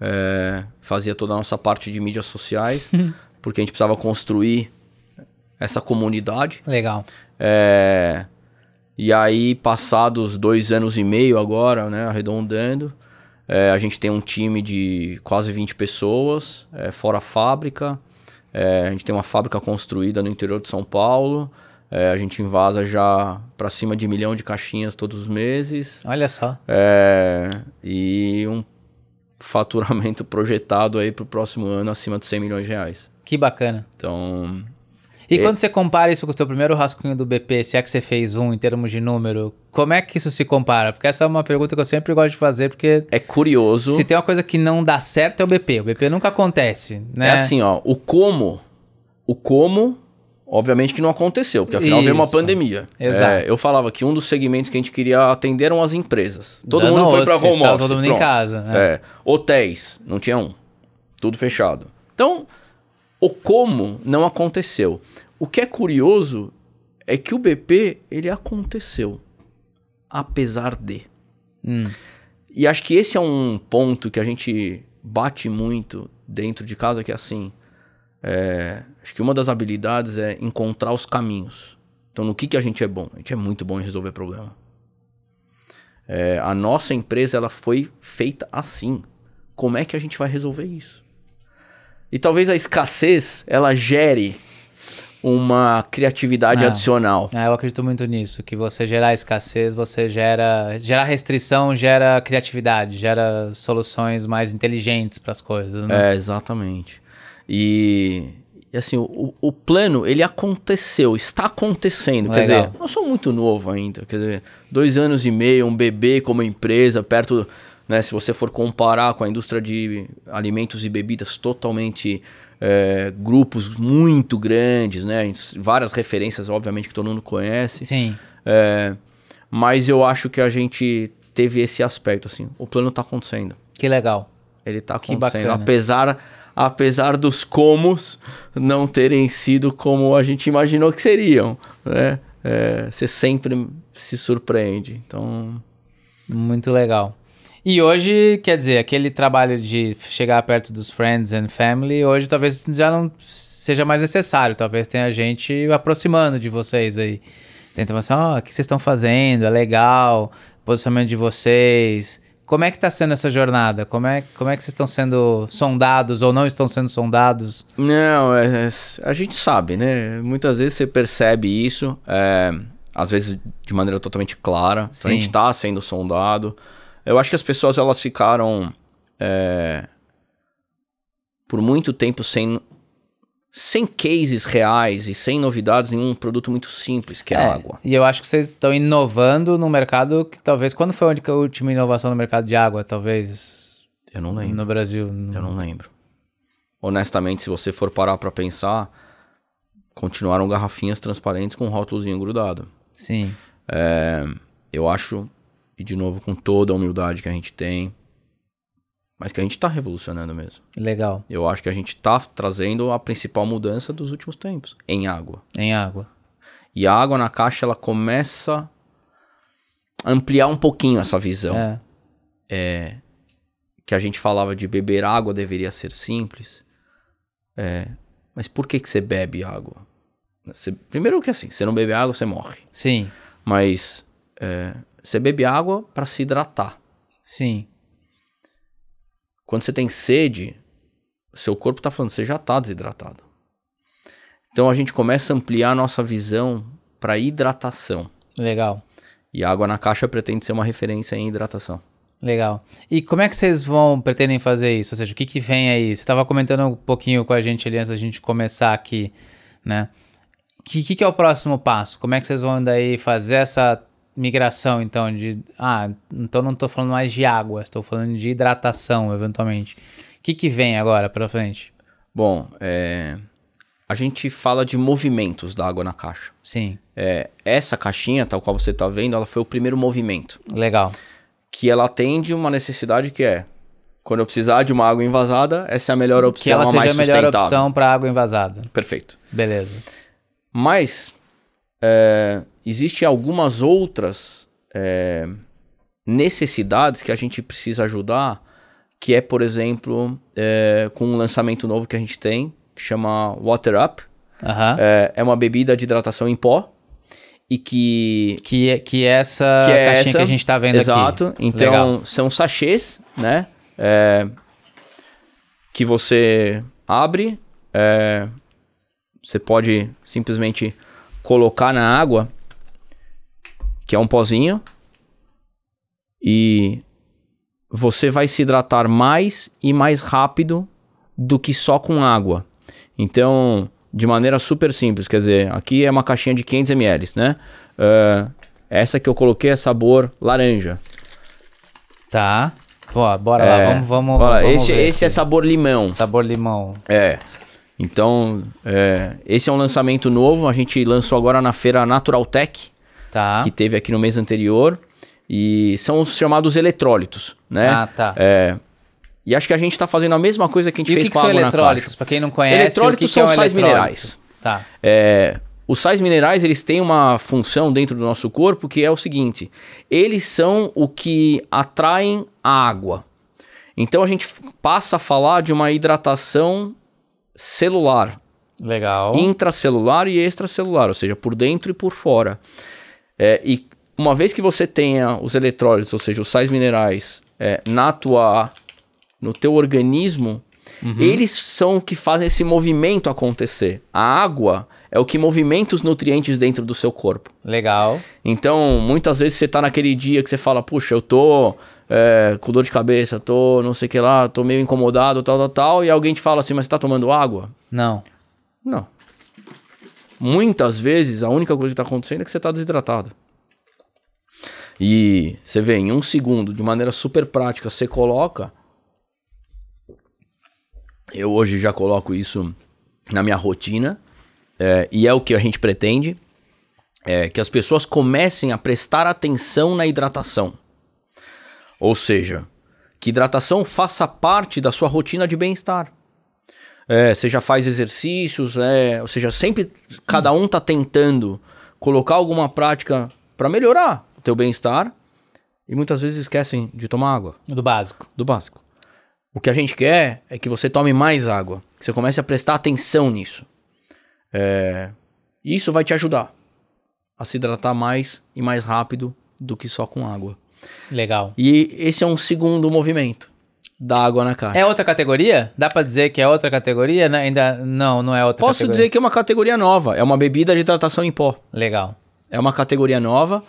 [SPEAKER 2] É, fazia toda a nossa parte de mídias sociais, [laughs] porque a gente precisava construir essa comunidade. Legal. É, e aí, passados dois anos e meio agora, né, arredondando, é, a gente tem um time de quase 20 pessoas, é, fora a fábrica. É, a gente tem uma fábrica construída no interior de São Paulo. É, a gente invasa já para cima de milhão de caixinhas todos os meses. Olha só. É, e um faturamento [laughs] projetado aí para
[SPEAKER 1] o próximo ano acima de 100 milhões de reais. Que bacana. Então. E, e quando você compara isso com o seu primeiro rascunho do BP, se é que você fez um em termos de número, como é que isso se compara? Porque essa é uma pergunta que eu sempre gosto de fazer, porque. É curioso. Se tem uma coisa que não dá certo é o BP. O BP nunca acontece, né? É assim,
[SPEAKER 2] ó. O como. O como Obviamente que não aconteceu, porque afinal Isso. veio uma pandemia. Exato. É, eu falava que um dos segmentos que a gente queria atender eram as empresas. Todo Dando mundo foi para home tá office. Todo mundo em casa. Né? É. Hotéis, não tinha um. Tudo fechado. Então, o como não aconteceu. O que é curioso é que o BP, ele aconteceu. Apesar de. Hum. E acho que esse é um ponto que a gente bate muito dentro de casa, que é assim... É, Acho que uma das habilidades é encontrar os caminhos. Então, no que, que a gente é bom? A gente é muito bom em resolver problema. É, a nossa empresa ela foi feita assim. Como é que a gente vai resolver isso?
[SPEAKER 1] E talvez a escassez ela gere uma criatividade ah, adicional. Ah, eu acredito muito nisso, que você gerar escassez, você gera, gerar restrição, gera criatividade, gera soluções mais inteligentes para as coisas, né? É,
[SPEAKER 2] exatamente. E e assim, o, o plano, ele aconteceu, está acontecendo. Legal. Quer dizer, eu sou muito novo ainda. Quer dizer, dois anos e meio, um bebê como empresa, perto. Né, se você for comparar com a indústria de alimentos e bebidas, totalmente é, grupos muito grandes, né? Várias referências, obviamente, que todo mundo conhece. Sim. É, mas eu acho que a gente teve esse aspecto, assim. O plano está acontecendo. Que legal. Ele está acontecendo. Apesar apesar dos comos não terem sido como a gente imaginou que seriam, né? É, você sempre se surpreende, então...
[SPEAKER 1] Muito legal. E hoje, quer dizer, aquele trabalho de chegar perto dos friends and family, hoje talvez já não seja mais necessário, talvez tenha gente aproximando de vocês aí. tentando pensar, assim, ó, oh, o que vocês estão fazendo? É legal, posicionamento de vocês, como é que está sendo essa jornada? Como é, como é que vocês estão sendo sondados ou não estão sendo sondados?
[SPEAKER 2] Não, é, é, a gente sabe, né? Muitas vezes você percebe isso, é, às vezes de maneira totalmente clara. Então, a gente está sendo sondado. Eu acho que as pessoas elas ficaram é, por muito tempo sem sem cases reais e sem novidades nenhum, um produto muito simples, que é, é água.
[SPEAKER 1] E eu acho que vocês estão inovando no mercado que talvez. Quando foi a última inovação no mercado de água, talvez? Eu não lembro. No Brasil? No... Eu não lembro.
[SPEAKER 2] Honestamente, se você for parar para pensar, continuaram garrafinhas transparentes com um rótulozinho grudado. Sim. É, eu acho, e de novo, com toda a humildade que a gente tem, mas que a gente está revolucionando mesmo. Legal. Eu acho que a gente está trazendo a principal mudança dos últimos tempos em água. Em água. E a água na caixa ela começa a ampliar um pouquinho essa visão. É. é que a gente falava de beber água deveria ser simples. É, mas por que, que você bebe água? Você, primeiro que assim, você não bebe água, você morre. Sim. Mas é, você bebe água para se hidratar. Sim. Quando você tem sede, seu corpo está falando, você já está desidratado. Então a gente começa a ampliar a nossa visão para hidratação. Legal. E a água na caixa pretende ser uma referência
[SPEAKER 1] em hidratação. Legal. E como é que vocês vão pretendem fazer isso? Ou seja, o que, que vem aí? Você estava comentando um pouquinho com a gente ali antes da gente começar aqui, né? O que, que, que, é o próximo passo? Como é que vocês vão daí fazer essa migração, então, de. Ah, então não estou falando mais de água, estou falando de hidratação, eventualmente. O que, que vem agora para frente? Bom, é, a gente fala de movimentos da água na caixa.
[SPEAKER 2] Sim. É, essa caixinha, tal qual você está vendo, ela foi o primeiro movimento. Legal. Que ela atende uma necessidade que é quando eu precisar de uma água invasada, essa é a melhor opção, que ela seja a mais a melhor opção
[SPEAKER 1] para água invasada. Perfeito. Beleza. Mas
[SPEAKER 2] é, Existem algumas outras é, necessidades que a gente precisa ajudar, que é, por exemplo, é, com um lançamento novo que a gente tem, que chama Water Up. É, é uma bebida de hidratação em pó e que que é que é essa que é caixinha essa, que a gente está vendo exato. aqui. Exato. Então Legal. são sachês, né? É, que você abre, é, você pode simplesmente colocar na água que é um pozinho. E você vai se hidratar mais e mais rápido do que só com água. Então, de maneira super simples, quer dizer, aqui é uma caixinha de 500 ml, né? Uh, essa que eu coloquei é sabor laranja. Tá. Pô, bora é, lá, vamos, vamos, bora, vamos Esse, esse é sabor limão. Sabor limão. É. Então, é, esse é um lançamento novo. A gente lançou agora na feira Natural Tech tá. que teve aqui no mês anterior. E são os chamados eletrólitos, né? Ah, tá. É, e acho que a gente está fazendo a mesma coisa que a gente e fez que com que a água eletrólitos? Para quem não conhece, eletrólitos que é são que é sais eletrólito? minerais. Tá. É, os sais minerais eles têm uma função dentro do nosso corpo que é o seguinte: eles são o que atraem a água. Então a gente passa a falar de uma hidratação celular. Legal. Intracelular e extracelular, ou seja, por dentro e por fora. É, e uma vez que você tenha os eletrólitos, ou seja, os sais minerais, é, na tua, no teu organismo, uhum. eles são que fazem esse movimento acontecer. A água é o que movimenta os nutrientes dentro do seu corpo. Legal. Então, muitas vezes você está naquele dia que você fala, puxa, eu tô é, com dor de cabeça, tô não sei o que lá, tô meio incomodado, tal, tal, tal, e alguém te fala assim, mas você tá tomando água?
[SPEAKER 1] Não. Não.
[SPEAKER 2] Muitas vezes a única coisa que está acontecendo é que você está desidratado. E você vê, em um segundo, de maneira super prática, você coloca. Eu hoje já coloco isso na minha rotina, é, e é o que a gente pretende: é, que as pessoas comecem a prestar atenção na hidratação. Ou seja, que hidratação faça parte da sua rotina de bem-estar. É, você já faz exercícios, é, ou seja, sempre cada um tá tentando colocar alguma prática para melhorar o teu bem-estar e muitas vezes esquecem de tomar água. Do básico. Do básico. O que a gente quer é que você tome mais água, que você comece a prestar atenção nisso. É, isso vai te ajudar a se hidratar mais e mais rápido do que só com água. Legal. E esse é um segundo movimento da água na cara.
[SPEAKER 1] É outra categoria? Dá para dizer que é outra categoria? Né? Ainda não, não é outra Posso categoria. dizer que é uma categoria nova, é uma bebida de hidratação em
[SPEAKER 2] pó. Legal. É uma categoria nova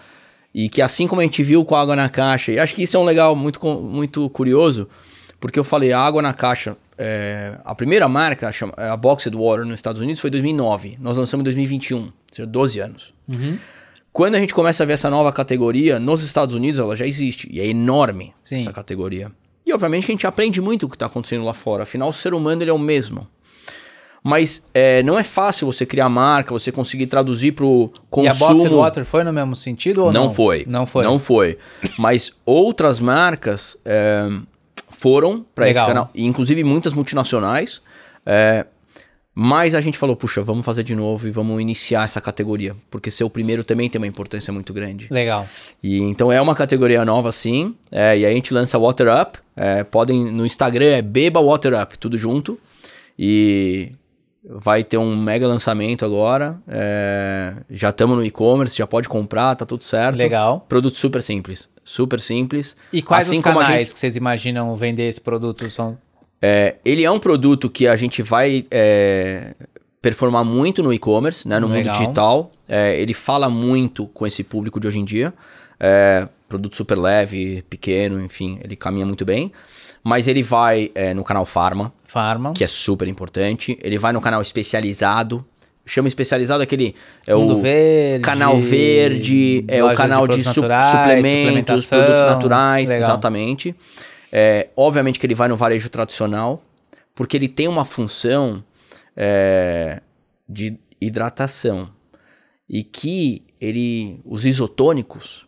[SPEAKER 2] e que assim como a gente viu com a água na caixa, e acho que isso é um legal muito muito curioso, porque eu falei a água na caixa, é, a primeira marca, é, a Boxed Water nos Estados Unidos foi 2009, nós lançamos em 2021, ou seja, 12 anos. Uhum. Quando a gente começa a ver essa nova categoria, nos Estados Unidos ela já existe, e é enorme Sim. essa categoria. E obviamente que a gente aprende muito o que está acontecendo lá fora, afinal o ser humano ele é o mesmo. Mas é, não é fácil você criar marca, você conseguir traduzir para o consumo. E a boxe Water
[SPEAKER 1] foi no mesmo sentido ou não? Não foi.
[SPEAKER 2] Não foi. Não foi. Mas outras marcas é, foram para esse canal, inclusive muitas multinacionais. É, mas a gente falou, puxa, vamos fazer de novo e vamos iniciar essa categoria, porque ser o primeiro também tem uma importância muito grande. Legal. E então é uma categoria nova, sim. É, e aí a gente lança Water Up. É, podem no Instagram é Beba Water Up, tudo junto. E vai ter um mega lançamento agora. É, já estamos no e-commerce, já pode comprar, tá tudo certo. Legal. Produto super simples, super simples.
[SPEAKER 1] E quais assim os canais gente... que vocês imaginam vender esse produto? São
[SPEAKER 2] é, ele é um produto que a gente vai é, performar muito no e-commerce, né, no Legal. mundo digital. É, ele fala muito com esse público de hoje em dia. É, produto super leve, pequeno, enfim, ele caminha muito bem. Mas ele vai é, no canal Pharma, Pharma, que é super importante. Ele vai no canal especializado, chama especializado aquele é Mundo o verde, canal verde, é o canal de, de su naturais, suplementos, produtos naturais, legal. exatamente. É, obviamente que ele vai no varejo tradicional, porque ele tem uma função é, de hidratação. E que ele, os isotônicos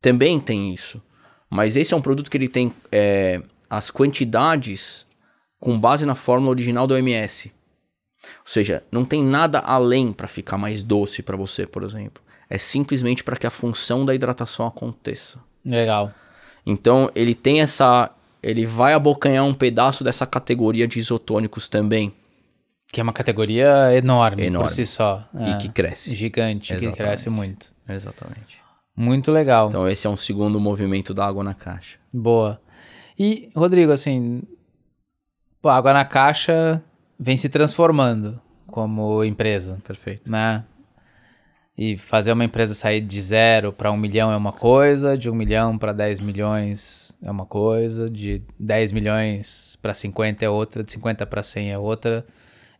[SPEAKER 2] também tem isso. Mas esse é um produto que ele tem é, as quantidades com base na fórmula original do OMS. Ou seja, não tem nada além para ficar mais doce para você, por exemplo. É simplesmente para que a função da hidratação aconteça. Legal. Então ele tem essa. Ele vai abocanhar um pedaço dessa categoria de isotônicos também. Que é uma categoria enorme, enorme. por si só. E é. que cresce. Gigante, Exatamente. que cresce
[SPEAKER 1] muito. Exatamente.
[SPEAKER 2] Muito legal. Então esse é um segundo movimento da água
[SPEAKER 1] na caixa. Boa. E, Rodrigo, assim, a água na caixa vem se transformando como empresa. Perfeito. Né? E fazer uma empresa sair de zero para um milhão é uma coisa, de um milhão para 10 milhões é uma coisa, de 10 milhões para 50 é outra, de 50 para 100 é outra.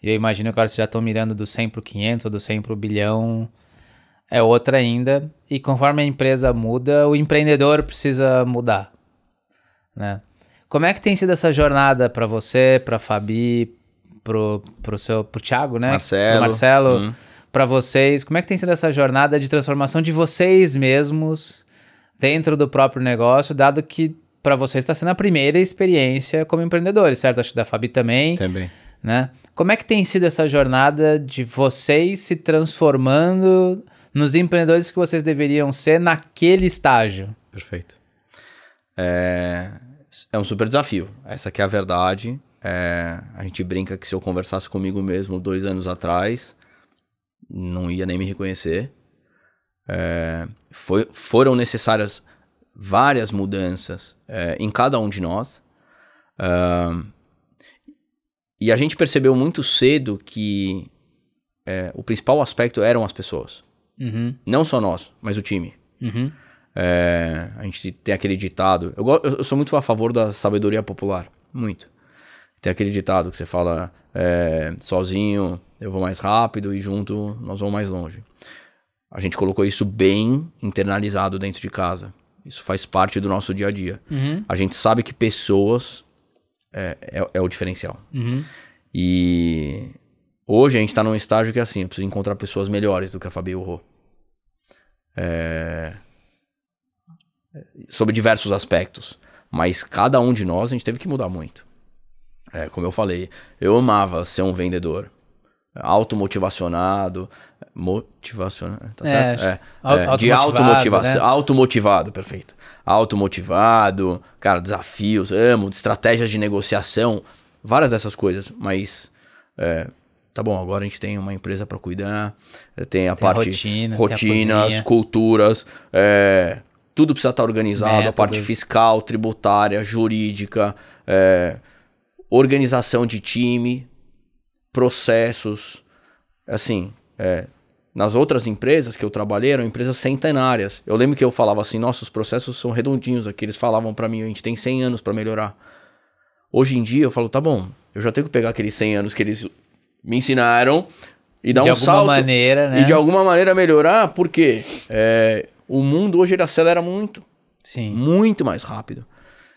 [SPEAKER 1] E eu imagino que agora vocês já estão mirando do 100 para o 500, ou do 100 para o bilhão, é outra ainda. E conforme a empresa muda, o empreendedor precisa mudar, né? Como é que tem sido essa jornada para você, para Fabi, pro, pro seu, pro Thiago, né? Marcelo. Pro Marcelo. Hum para vocês. Como é que tem sido essa jornada de transformação de vocês mesmos dentro do próprio negócio, dado que para vocês está sendo a primeira experiência como empreendedores, certo? Acho que da Fabi também. Também. Né? Como é que tem sido essa jornada de vocês se transformando nos empreendedores que vocês deveriam ser naquele estágio? Perfeito. É, é um super desafio. Essa aqui é a verdade. É, a
[SPEAKER 2] gente brinca que se eu conversasse comigo mesmo dois anos atrás, não ia nem me reconhecer. É, foi, foram necessárias várias mudanças é, em cada um de nós. É, e a gente percebeu muito cedo que é, o principal aspecto eram as pessoas. Uhum. Não só nós, mas o time. Uhum. É, a gente tem aquele ditado. Eu, eu, sou muito a favor da sabedoria popular. Muito. Tem aquele ditado que você fala é, sozinho, eu vou mais rápido e junto nós vamos mais longe. A gente colocou isso bem internalizado dentro de casa. Isso faz parte do nosso dia a dia. Uhum. A gente sabe que pessoas é, é, é o diferencial. Uhum. E hoje a gente está num estágio que é assim, eu preciso encontrar pessoas melhores do que a Fabi Urro. É... Sobre diversos aspectos. Mas cada um de nós, a gente teve que mudar muito. É, como eu falei, eu amava ser um vendedor automotivacionado, motivacionado, tá é, certo? É, auto é, de né? automotivação, né? automotivado, perfeito. Automotivado, cara, desafios, amo, estratégias de negociação, várias dessas coisas, mas é, tá bom, agora a gente tem uma empresa para cuidar, tem a tem parte a rotina, rotinas, a culturas, é, tudo precisa estar tá organizado, Métodos. a parte fiscal, tributária, jurídica, é, organização de time, processos. Assim, é, nas outras empresas que eu trabalhei, eram empresas centenárias. Eu lembro que eu falava assim: nossos processos são redondinhos aqui. Eles falavam para mim: a gente tem 100 anos para melhorar. Hoje em dia, eu falo: tá bom, eu já tenho que pegar aqueles 100 anos que eles me ensinaram
[SPEAKER 1] e dar de um salto. De alguma maneira, né? E de
[SPEAKER 2] alguma maneira melhorar, porque é, o mundo hoje ele acelera muito. Sim. Muito mais rápido.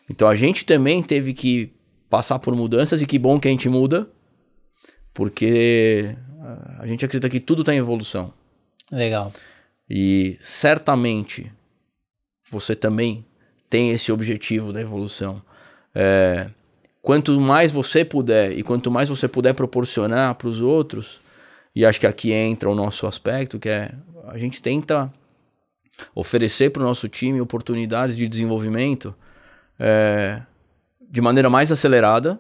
[SPEAKER 2] Então a gente também teve que passar por mudanças e que bom que a gente muda porque a gente acredita que tudo tem tá evolução. Legal. E certamente você também tem esse objetivo da evolução. É, quanto mais você puder e quanto mais você puder proporcionar para os outros, e acho que aqui entra o nosso aspecto, que é a gente tenta oferecer para o nosso time oportunidades de desenvolvimento é, de maneira mais acelerada,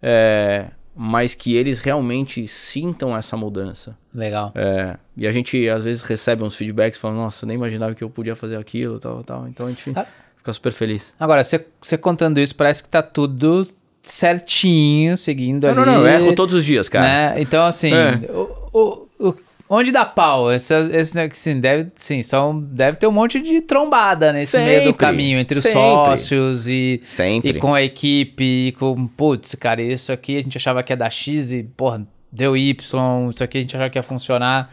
[SPEAKER 2] é, mas que eles realmente sintam essa mudança. Legal. É, e a gente às vezes recebe uns feedbacks falando, nossa, nem imaginava que eu podia fazer aquilo, tal, tal. Então a gente ah. fica
[SPEAKER 1] super feliz. Agora, você contando isso, parece que tá tudo certinho, seguindo não, ali. Não, não, eu erro todos os dias, cara. Né? Então, assim, é. o, o, o Onde dá pau? Esse, esse, assim, deve, sim, são, deve ter um monte de trombada nesse sempre, meio do caminho, entre os sócios e, sempre. e com a equipe, e com, putz, cara, isso aqui a gente achava que ia dar X e, porra, deu Y, isso aqui a gente achava que ia funcionar,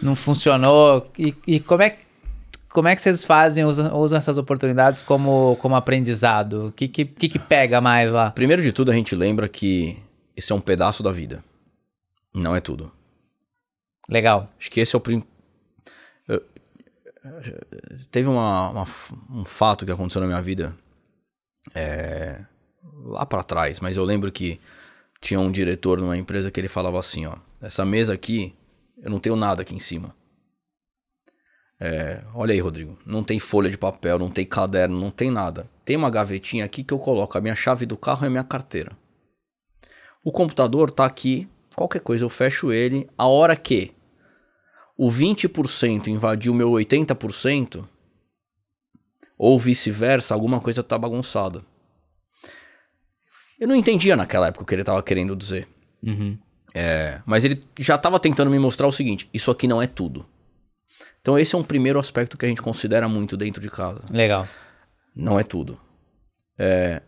[SPEAKER 1] não funcionou. E, e como é que como é que vocês fazem, usam, usam, essas oportunidades como, como aprendizado? O que, que, que, pega mais lá? Primeiro de tudo, a gente lembra que
[SPEAKER 2] esse é um pedaço da vida. Não é tudo. Legal. Acho que esse é o prim... Eu... Teve uma, uma, um fato que aconteceu na minha vida é... lá para trás, mas eu lembro que tinha um diretor numa empresa que ele falava assim, ó, essa mesa aqui, eu não tenho nada aqui em cima. É, olha aí, Rodrigo. Não tem folha de papel, não tem caderno, não tem nada. Tem uma gavetinha aqui que eu coloco a minha chave do carro e a minha carteira. O computador tá aqui, qualquer coisa eu fecho ele a hora que o 20% invadiu meu 80%, ou vice-versa, alguma coisa tá bagunçada. Eu não entendia naquela época o que ele tava querendo dizer. Uhum. É, mas ele já estava tentando me mostrar o seguinte: isso aqui não é tudo. Então, esse é um primeiro aspecto que a gente considera muito dentro de casa. Legal. Não é tudo. É,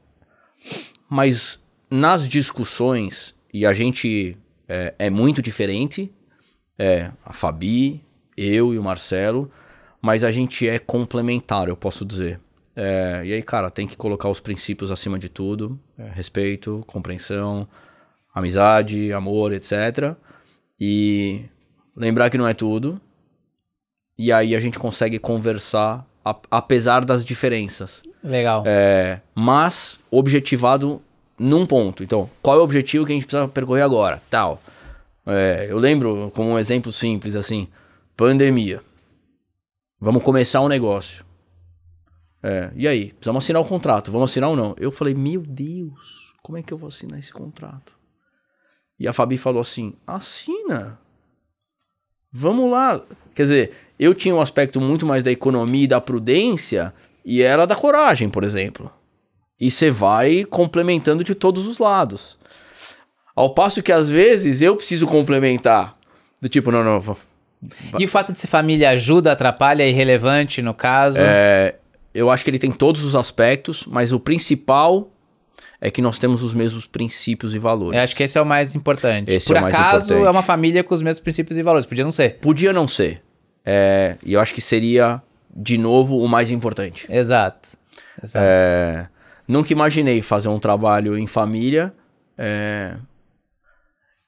[SPEAKER 2] mas nas discussões, e a gente é, é muito diferente, é, a Fabi, eu e o Marcelo, mas a gente é complementar, eu posso dizer. É, e aí, cara, tem que colocar os princípios acima de tudo: é, respeito, compreensão, amizade, amor, etc. E lembrar que não é tudo. E aí a gente consegue conversar a, apesar das diferenças. Legal. É, mas objetivado num ponto. Então, qual é o objetivo que a gente precisa percorrer agora? Tal. É, eu lembro, como um exemplo simples, assim, pandemia. Vamos começar um negócio. É, e aí? Precisamos assinar o contrato. Vamos assinar ou não? Eu falei, meu Deus, como é que eu vou assinar esse contrato? E a Fabi falou assim: assina. Vamos lá. Quer dizer, eu tinha um aspecto muito mais da economia e da prudência, e ela da coragem, por exemplo. E você vai complementando de todos os lados. Ao passo que às vezes
[SPEAKER 1] eu preciso complementar. Do tipo, não, não. Vou... E o fato de ser família ajuda, atrapalha, é irrelevante no caso? É, eu acho que ele tem todos
[SPEAKER 2] os aspectos, mas o principal é que nós temos os mesmos princípios e valores. Eu acho
[SPEAKER 1] que esse é o mais importante. Esse Por é o mais acaso, importante. é uma família com os mesmos princípios e valores. Podia não ser. Podia não ser. É, e eu acho que seria, de novo, o mais importante. Exato.
[SPEAKER 2] Exato. É, nunca imaginei fazer um trabalho em família. É,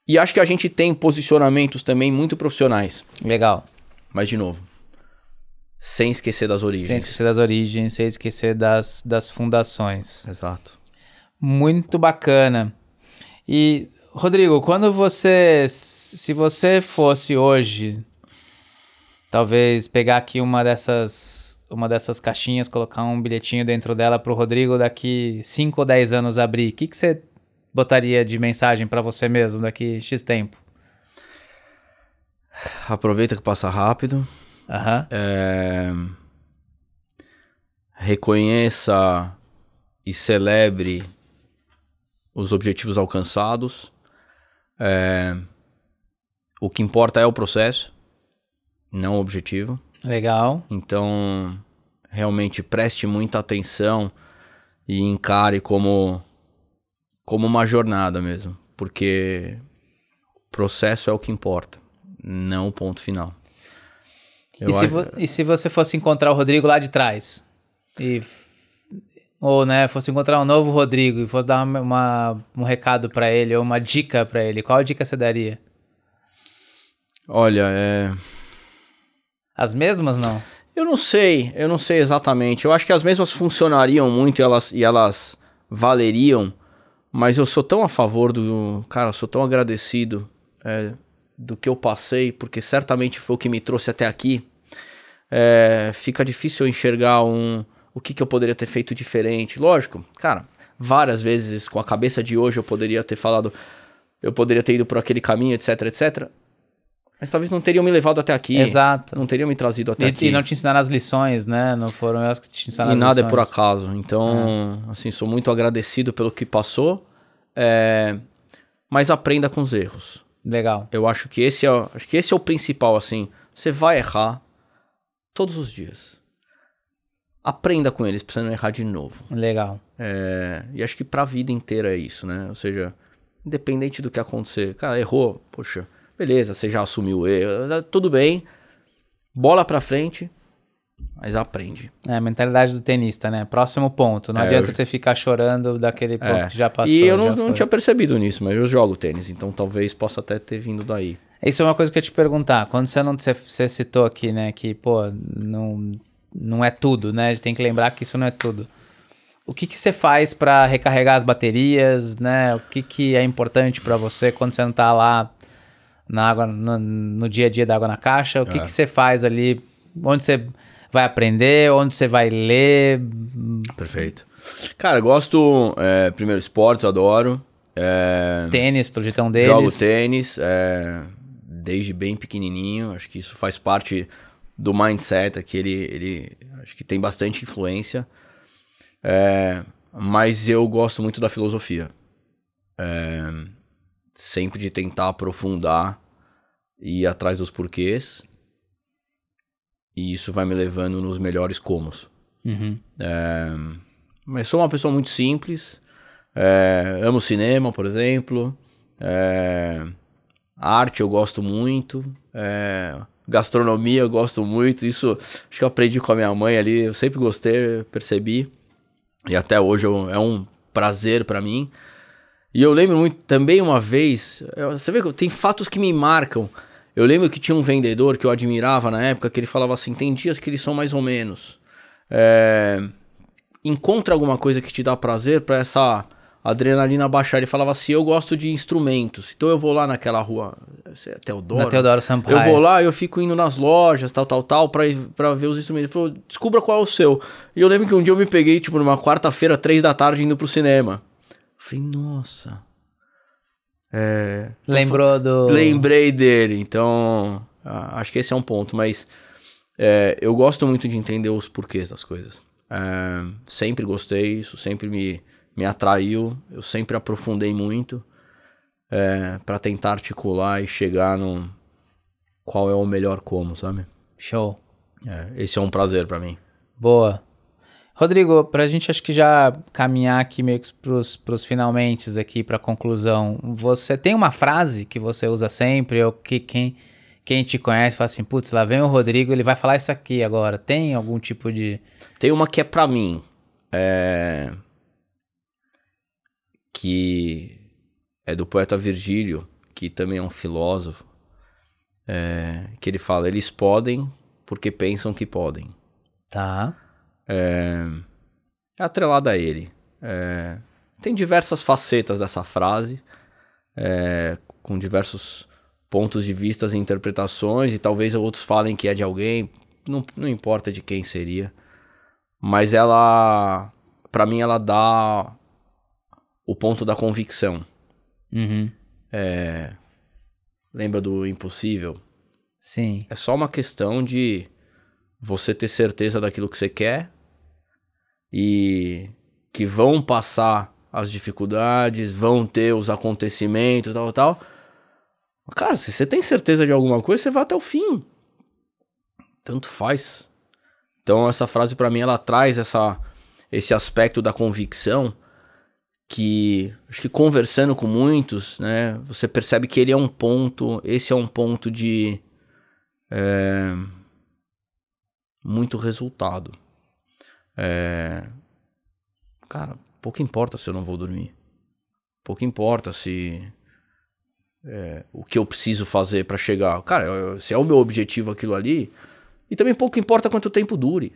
[SPEAKER 2] e acho que a gente tem posicionamentos também muito profissionais. Legal.
[SPEAKER 1] Mas, de novo, sem esquecer das origens. Sem esquecer das origens, sem esquecer das, das fundações. Exato. Muito bacana. E, Rodrigo, quando você. Se você fosse hoje, talvez pegar aqui uma dessas. Uma dessas caixinhas, colocar um bilhetinho dentro dela para o Rodrigo daqui 5 ou 10 anos abrir. O que, que você botaria de mensagem para você mesmo daqui X tempo?
[SPEAKER 2] Aproveita que passa rápido. Uhum. É... Reconheça e celebre os objetivos alcançados. É... O que importa é o processo, não o objetivo. Legal. Então, realmente preste muita atenção e encare como como uma jornada mesmo, porque o processo é o que importa, não o ponto final.
[SPEAKER 1] E se, e se, você fosse encontrar o Rodrigo lá de trás? E, ou, né, fosse encontrar um novo Rodrigo e fosse dar uma, uma um recado para ele, ou uma dica para ele, qual dica você daria? Olha, é. As mesmas não?
[SPEAKER 2] Eu não sei, eu não sei exatamente. Eu acho que as mesmas funcionariam muito e elas, e elas valeriam mas eu sou tão a favor do. Cara, eu sou tão agradecido é, do que eu passei, porque certamente foi o que me trouxe até aqui. É, fica difícil eu enxergar um, o que, que eu poderia ter feito diferente. Lógico, cara, várias vezes com a cabeça de hoje eu poderia ter falado, eu poderia ter ido por aquele caminho, etc, etc
[SPEAKER 1] mas talvez não teriam me levado até aqui. Exato. Não teriam me trazido até e, aqui. E não te ensinaram as lições, né? Não foram elas que te ensinaram e as lições. E nada é por
[SPEAKER 2] acaso. Então, é. assim, sou muito agradecido pelo que passou, é... mas aprenda com os erros. Legal. Eu acho que esse é, acho que esse é o principal, assim. Você vai errar todos os dias. Aprenda com eles pra você não errar de novo. Legal. É... E acho que pra vida inteira é isso, né? Ou seja, independente do que acontecer. Cara, errou, poxa Beleza, você já assumiu o erro, tá tudo bem.
[SPEAKER 1] Bola pra frente, mas aprende. É, a mentalidade do tenista, né? Próximo ponto. Não é, adianta eu... você ficar chorando daquele é. ponto é. que já passou. E eu não, não tinha
[SPEAKER 2] percebido nisso, mas eu jogo
[SPEAKER 1] tênis, então talvez possa até ter vindo daí. Isso é uma coisa que eu ia te perguntar. Quando você não você, você citou aqui, né, que pô, não não é tudo, né? A gente tem que lembrar que isso não é tudo. O que, que você faz para recarregar as baterias, né? O que, que é importante para você quando você não tá lá na água, no, no, dia a dia da água na caixa? O que, é. que você faz ali? Onde você vai aprender? Onde você vai ler? Perfeito. Cara, gosto. É, primeiro, esportes, adoro. É, tênis, projetão deles. Jogo
[SPEAKER 2] tênis, é, desde bem pequenininho. Acho que isso faz parte do mindset que ele, ele acho que tem bastante influência. É, mas eu gosto muito da filosofia. É, sempre de tentar aprofundar e ir atrás dos porquês. E isso vai me levando nos melhores comos. Uhum. É, mas sou uma pessoa muito simples. É, amo cinema, por exemplo. É, arte eu gosto muito. É, gastronomia eu gosto muito. Isso acho que eu aprendi com a minha mãe ali. Eu sempre gostei, percebi. E até hoje eu, é, é um prazer para mim. E eu lembro muito também uma vez, você vê que tem fatos que me marcam. Eu lembro que tinha um vendedor que eu admirava na época que ele falava assim: tem dias que eles são mais ou menos. É, encontra alguma coisa que te dá prazer para essa adrenalina baixar. Ele falava assim: eu gosto de instrumentos, então eu vou lá naquela rua, é Teodoro. Na Teodoro Sampaio. Eu vou lá, eu fico indo nas lojas, tal, tal, tal, pra, pra ver os instrumentos. Ele falou: descubra qual é o seu. E eu lembro que um dia eu me peguei, tipo, numa quarta-feira, três da tarde, indo pro cinema. Falei, nossa. É, então Lembrou do. Lembrei dele, então. Acho que esse é um ponto, mas é, eu gosto muito de entender os porquês das coisas. É, sempre gostei, isso sempre me, me atraiu, eu sempre aprofundei muito é, para tentar articular e chegar no qual é o melhor como, sabe?
[SPEAKER 1] Show. É, esse é um prazer para mim. Boa. Rodrigo, para a gente acho que já caminhar aqui meio que pros, finalmente aqui, pra conclusão, você tem uma frase que você usa sempre, ou que quem, quem te conhece fala assim, putz, lá vem o Rodrigo, ele vai falar isso aqui agora. Tem algum tipo de... Tem uma que é para mim, é... que é do poeta
[SPEAKER 2] Virgílio, que também é um filósofo, é... que ele fala, eles podem porque pensam que podem. Tá é, é atrelada a ele. É, tem diversas facetas dessa frase, é, com diversos pontos de vista e interpretações, e talvez outros falem que é de alguém, não, não importa de quem seria. Mas ela, para mim, ela dá o ponto da convicção. Uhum. É, lembra do impossível? Sim. É só uma questão de você ter certeza daquilo que você quer, e que vão passar as dificuldades, vão ter os acontecimentos, tal, tal. Cara, se você tem certeza de alguma coisa, você vai até o fim. Tanto faz. Então essa frase para mim ela traz essa esse aspecto da convicção que acho que conversando com muitos, né, você percebe que ele é um ponto, esse é um ponto de é, muito resultado. É... Cara, pouco importa se eu não vou dormir. Pouco importa se. É, o que eu preciso fazer para chegar. Cara, se é o meu objetivo aquilo ali. E também pouco importa quanto tempo dure.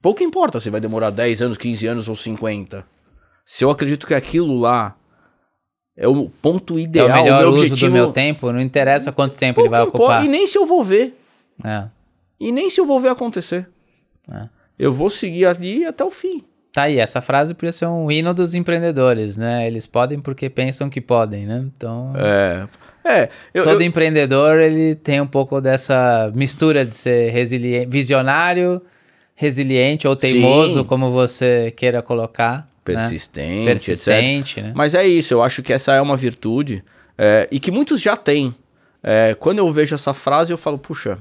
[SPEAKER 2] Pouco importa se vai demorar 10 anos, 15 anos ou 50. Se eu acredito que aquilo
[SPEAKER 1] lá é o ponto é ideal, é o melhor meu uso objetivo, do meu tempo, não interessa quanto tempo ele vai ocupar. E nem
[SPEAKER 2] se eu vou ver. É. E nem se eu vou ver acontecer.
[SPEAKER 1] É. Eu vou seguir ali até o fim. Tá aí, essa frase podia ser um hino dos empreendedores, né? Eles podem porque pensam que podem, né? Então. É. É, eu, Todo eu... empreendedor ele tem um pouco dessa mistura de ser resiliente, visionário, resiliente ou teimoso, Sim. como você queira colocar. Né? Persistente, né? Persistente né?
[SPEAKER 2] Mas é isso, eu acho que essa é uma virtude é, e que muitos já têm. É, quando eu vejo essa frase, eu falo, puxa,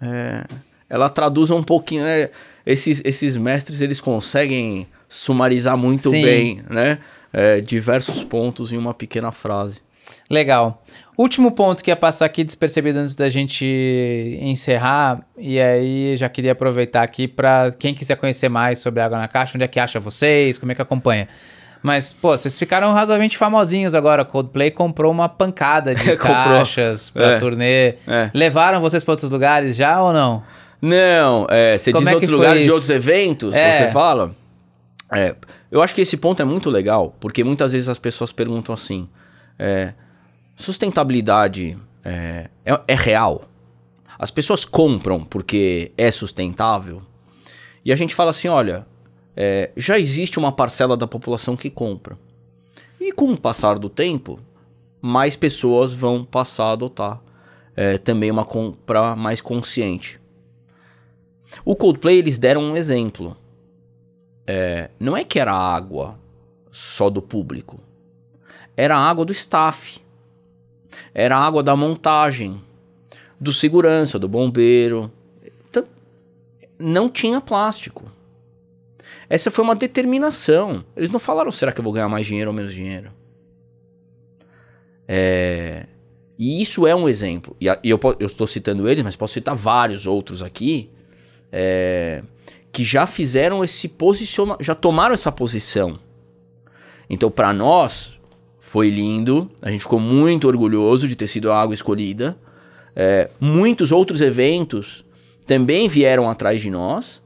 [SPEAKER 2] é, ela traduz um pouquinho, né? Esses, esses mestres, eles conseguem sumarizar muito Sim. bem, né? É,
[SPEAKER 1] diversos pontos em uma pequena frase. Legal. Último ponto que ia passar aqui despercebido antes da gente encerrar, e aí já queria aproveitar aqui para quem quiser conhecer mais sobre Água na Caixa, onde é que acha vocês, como é que acompanha? Mas, pô, vocês ficaram razoavelmente famosinhos agora. Coldplay comprou uma pancada de [laughs] caixas pra é. turnê. É. Levaram vocês pra outros lugares já ou não? Não, é, você Como diz é outros lugares de outros eventos, é. você
[SPEAKER 2] fala? É, eu acho que esse ponto é muito legal, porque muitas vezes as pessoas perguntam assim, é, sustentabilidade é, é real? As pessoas compram porque é sustentável? E a gente fala assim, olha, é, já existe uma parcela da população que compra. E com o passar do tempo, mais pessoas vão passar a adotar é, também uma compra mais consciente. O Coldplay eles deram um exemplo. É, não é que era água só do público, era água do staff, era água da montagem, do segurança, do bombeiro. Então, não tinha plástico. Essa foi uma determinação. Eles não falaram, será que eu vou ganhar mais dinheiro ou menos dinheiro? É... E isso é um exemplo. E, eu, eu, estou citando eles, mas posso citar vários outros aqui é... que já fizeram esse posicionamento, já tomaram essa posição. Então, para nós, foi lindo. A gente ficou muito orgulhoso de ter sido a água escolhida. É... muitos outros eventos também vieram atrás de nós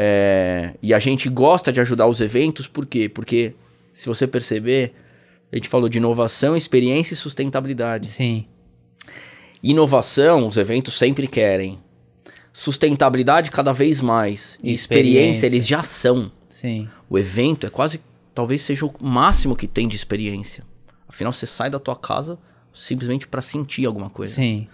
[SPEAKER 2] é, e a gente gosta de ajudar os eventos, por quê? Porque, se você perceber, a gente falou de inovação, experiência e sustentabilidade. Sim. Inovação, os eventos sempre querem. Sustentabilidade, cada vez mais. E experiência, experiência eles já são. Sim. O evento é quase, talvez seja o máximo que tem de experiência. Afinal, você sai da tua casa simplesmente para sentir alguma coisa. Sim.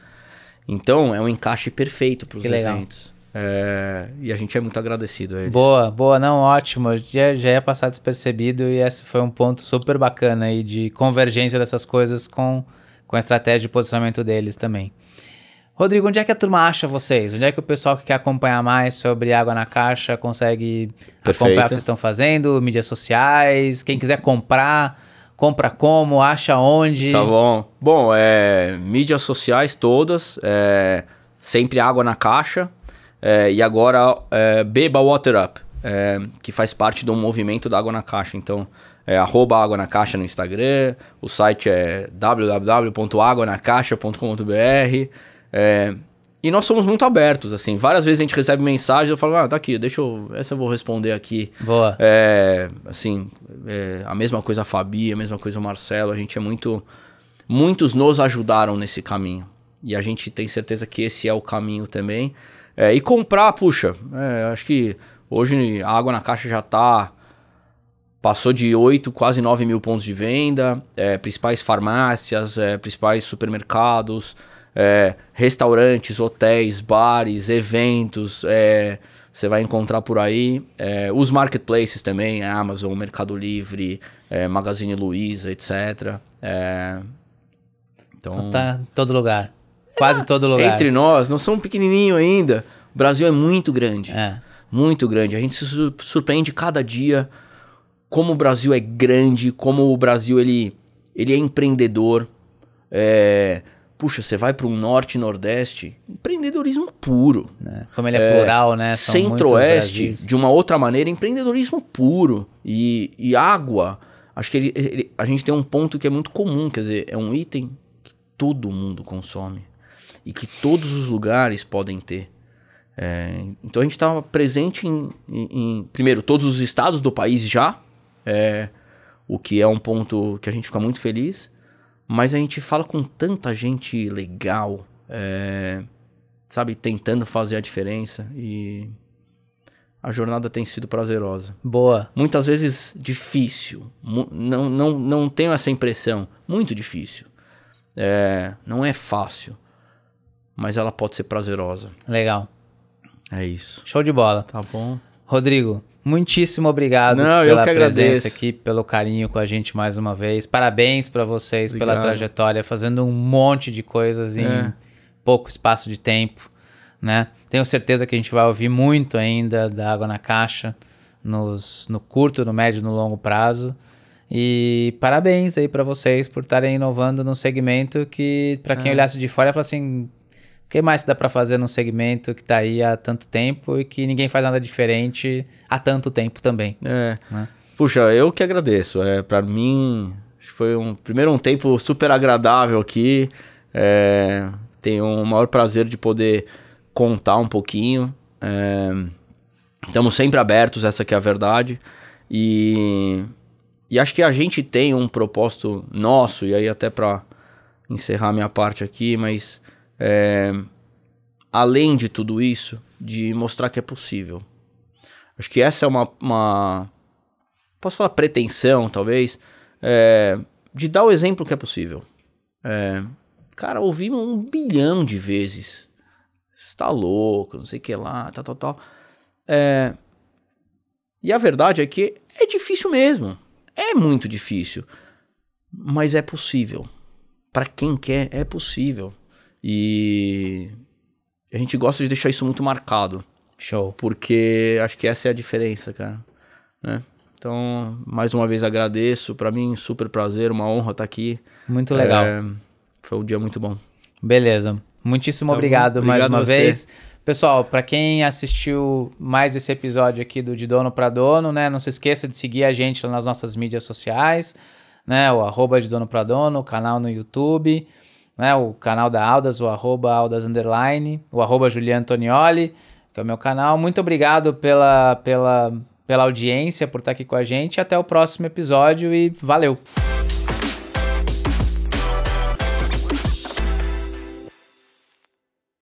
[SPEAKER 2] Então, é um encaixe perfeito para os eventos. Legal. É, e a gente é muito agradecido a eles. Boa,
[SPEAKER 1] boa, não, ótimo. Já, já ia passar despercebido e esse foi um ponto super bacana aí de convergência dessas coisas com, com a estratégia de posicionamento deles também. Rodrigo, onde é que a turma acha vocês? Onde é que o pessoal que quer acompanhar mais sobre Água na Caixa consegue Perfeito. acompanhar o que vocês estão fazendo, mídias sociais, quem quiser comprar, compra como, acha onde? Tá
[SPEAKER 2] bom. Bom, é,
[SPEAKER 1] mídias sociais todas,
[SPEAKER 2] é, sempre Água na Caixa, é, e agora é, Beba Water Up, é, que faz parte do movimento da Água na Caixa. Então, é arroba Água na Caixa no Instagram, o site é www.aguanacaixa.com.br. É, e nós somos muito abertos, assim. Várias vezes a gente recebe mensagens, eu falo, ah, tá aqui, deixa eu. Essa eu vou responder aqui. Boa. É, assim, é, a mesma coisa a Fabi, a mesma coisa o Marcelo. A gente é muito. Muitos nos ajudaram nesse caminho. E a gente tem certeza que esse é o caminho também. É, e comprar, puxa, é, acho que hoje a água na caixa já está Passou de 8, quase 9 mil pontos de venda, é, principais farmácias, é, principais supermercados, é, restaurantes, hotéis, bares, eventos. É, você vai encontrar por aí. os marketplaces também, Amazon, Mercado Livre, Magazine Luiza, etc. então, tá em todo lugar. Quase ah, todo lugar. Entre nós, nós somos pequenininho ainda. O Brasil é muito grande. É. Muito grande. A gente se surpreende cada dia como o Brasil é grande, como o Brasil ele, ele é empreendedor. É, puxa, você vai para um norte e nordeste, empreendedorismo puro. É, como ele é, é plural, né? Centro-oeste, de uma outra maneira, empreendedorismo puro. E, e água, acho que ele, ele, a gente tem um ponto que é muito comum, quer dizer, é um item que todo mundo consome e que todos os lugares podem ter. É, então a gente estava presente em, em, em, primeiro, todos os estados do país já, é, o que é um ponto que a gente fica muito feliz, mas a gente fala com tanta gente legal, é, sabe, tentando fazer a diferença e a jornada tem sido prazerosa. Boa. Muitas vezes difícil, não, não, não tenho essa impressão, muito difícil. É, não é fácil
[SPEAKER 1] mas ela pode ser prazerosa. Legal. É isso. Show de bola. Tá bom. Rodrigo, muitíssimo obrigado Não, pela presença agradeço. aqui, pelo carinho com a gente mais uma vez. Parabéns para vocês obrigado. pela trajetória, fazendo um monte de coisas em é. pouco espaço de tempo, né? Tenho certeza que a gente vai ouvir muito ainda da Água na Caixa nos, no curto, no médio, no longo prazo. E parabéns aí para vocês por estarem inovando num segmento que para quem é. olhasse de fora, ia falar assim, que mais dá para fazer num segmento que está aí há tanto tempo e que ninguém faz nada diferente há tanto tempo também? É. Né?
[SPEAKER 2] Puxa, eu que agradeço. É, para mim, foi um primeiro um tempo super agradável aqui. É, tenho o maior prazer de poder contar um pouquinho. É, estamos sempre abertos, essa que é a verdade. E, e acho que a gente tem um propósito nosso, e aí até para encerrar minha parte aqui, mas é, além de tudo isso, de mostrar que é possível. Acho que essa é uma, uma posso falar pretensão, talvez, é, de dar o exemplo que é possível. É, cara, ouvi um bilhão de vezes. Está louco, não sei o que lá, tal, tal, tal. É, e a verdade é que é difícil mesmo. É muito difícil. Mas é possível. Para quem quer, é possível. E a gente gosta de deixar isso muito marcado. Show. Porque acho que essa é a diferença, cara. Né? Então, mais uma vez agradeço. Para mim, super prazer, uma honra estar tá aqui. Muito legal. É, foi um dia muito bom. Beleza.
[SPEAKER 1] Muitíssimo então, tá obrigado, obrigado, mais uma vez. Pessoal, para quem assistiu mais esse episódio aqui do De Dono para Dono, né, não se esqueça de seguir a gente nas nossas mídias sociais, né, o arroba de Dono para Dono, o canal no YouTube né, o canal da Aldas, o arroba Aldas Underline, o arroba Juliano Tonioli, que é o meu canal. Muito obrigado pela, pela, pela audiência, por estar aqui com a gente. Até o próximo episódio e valeu!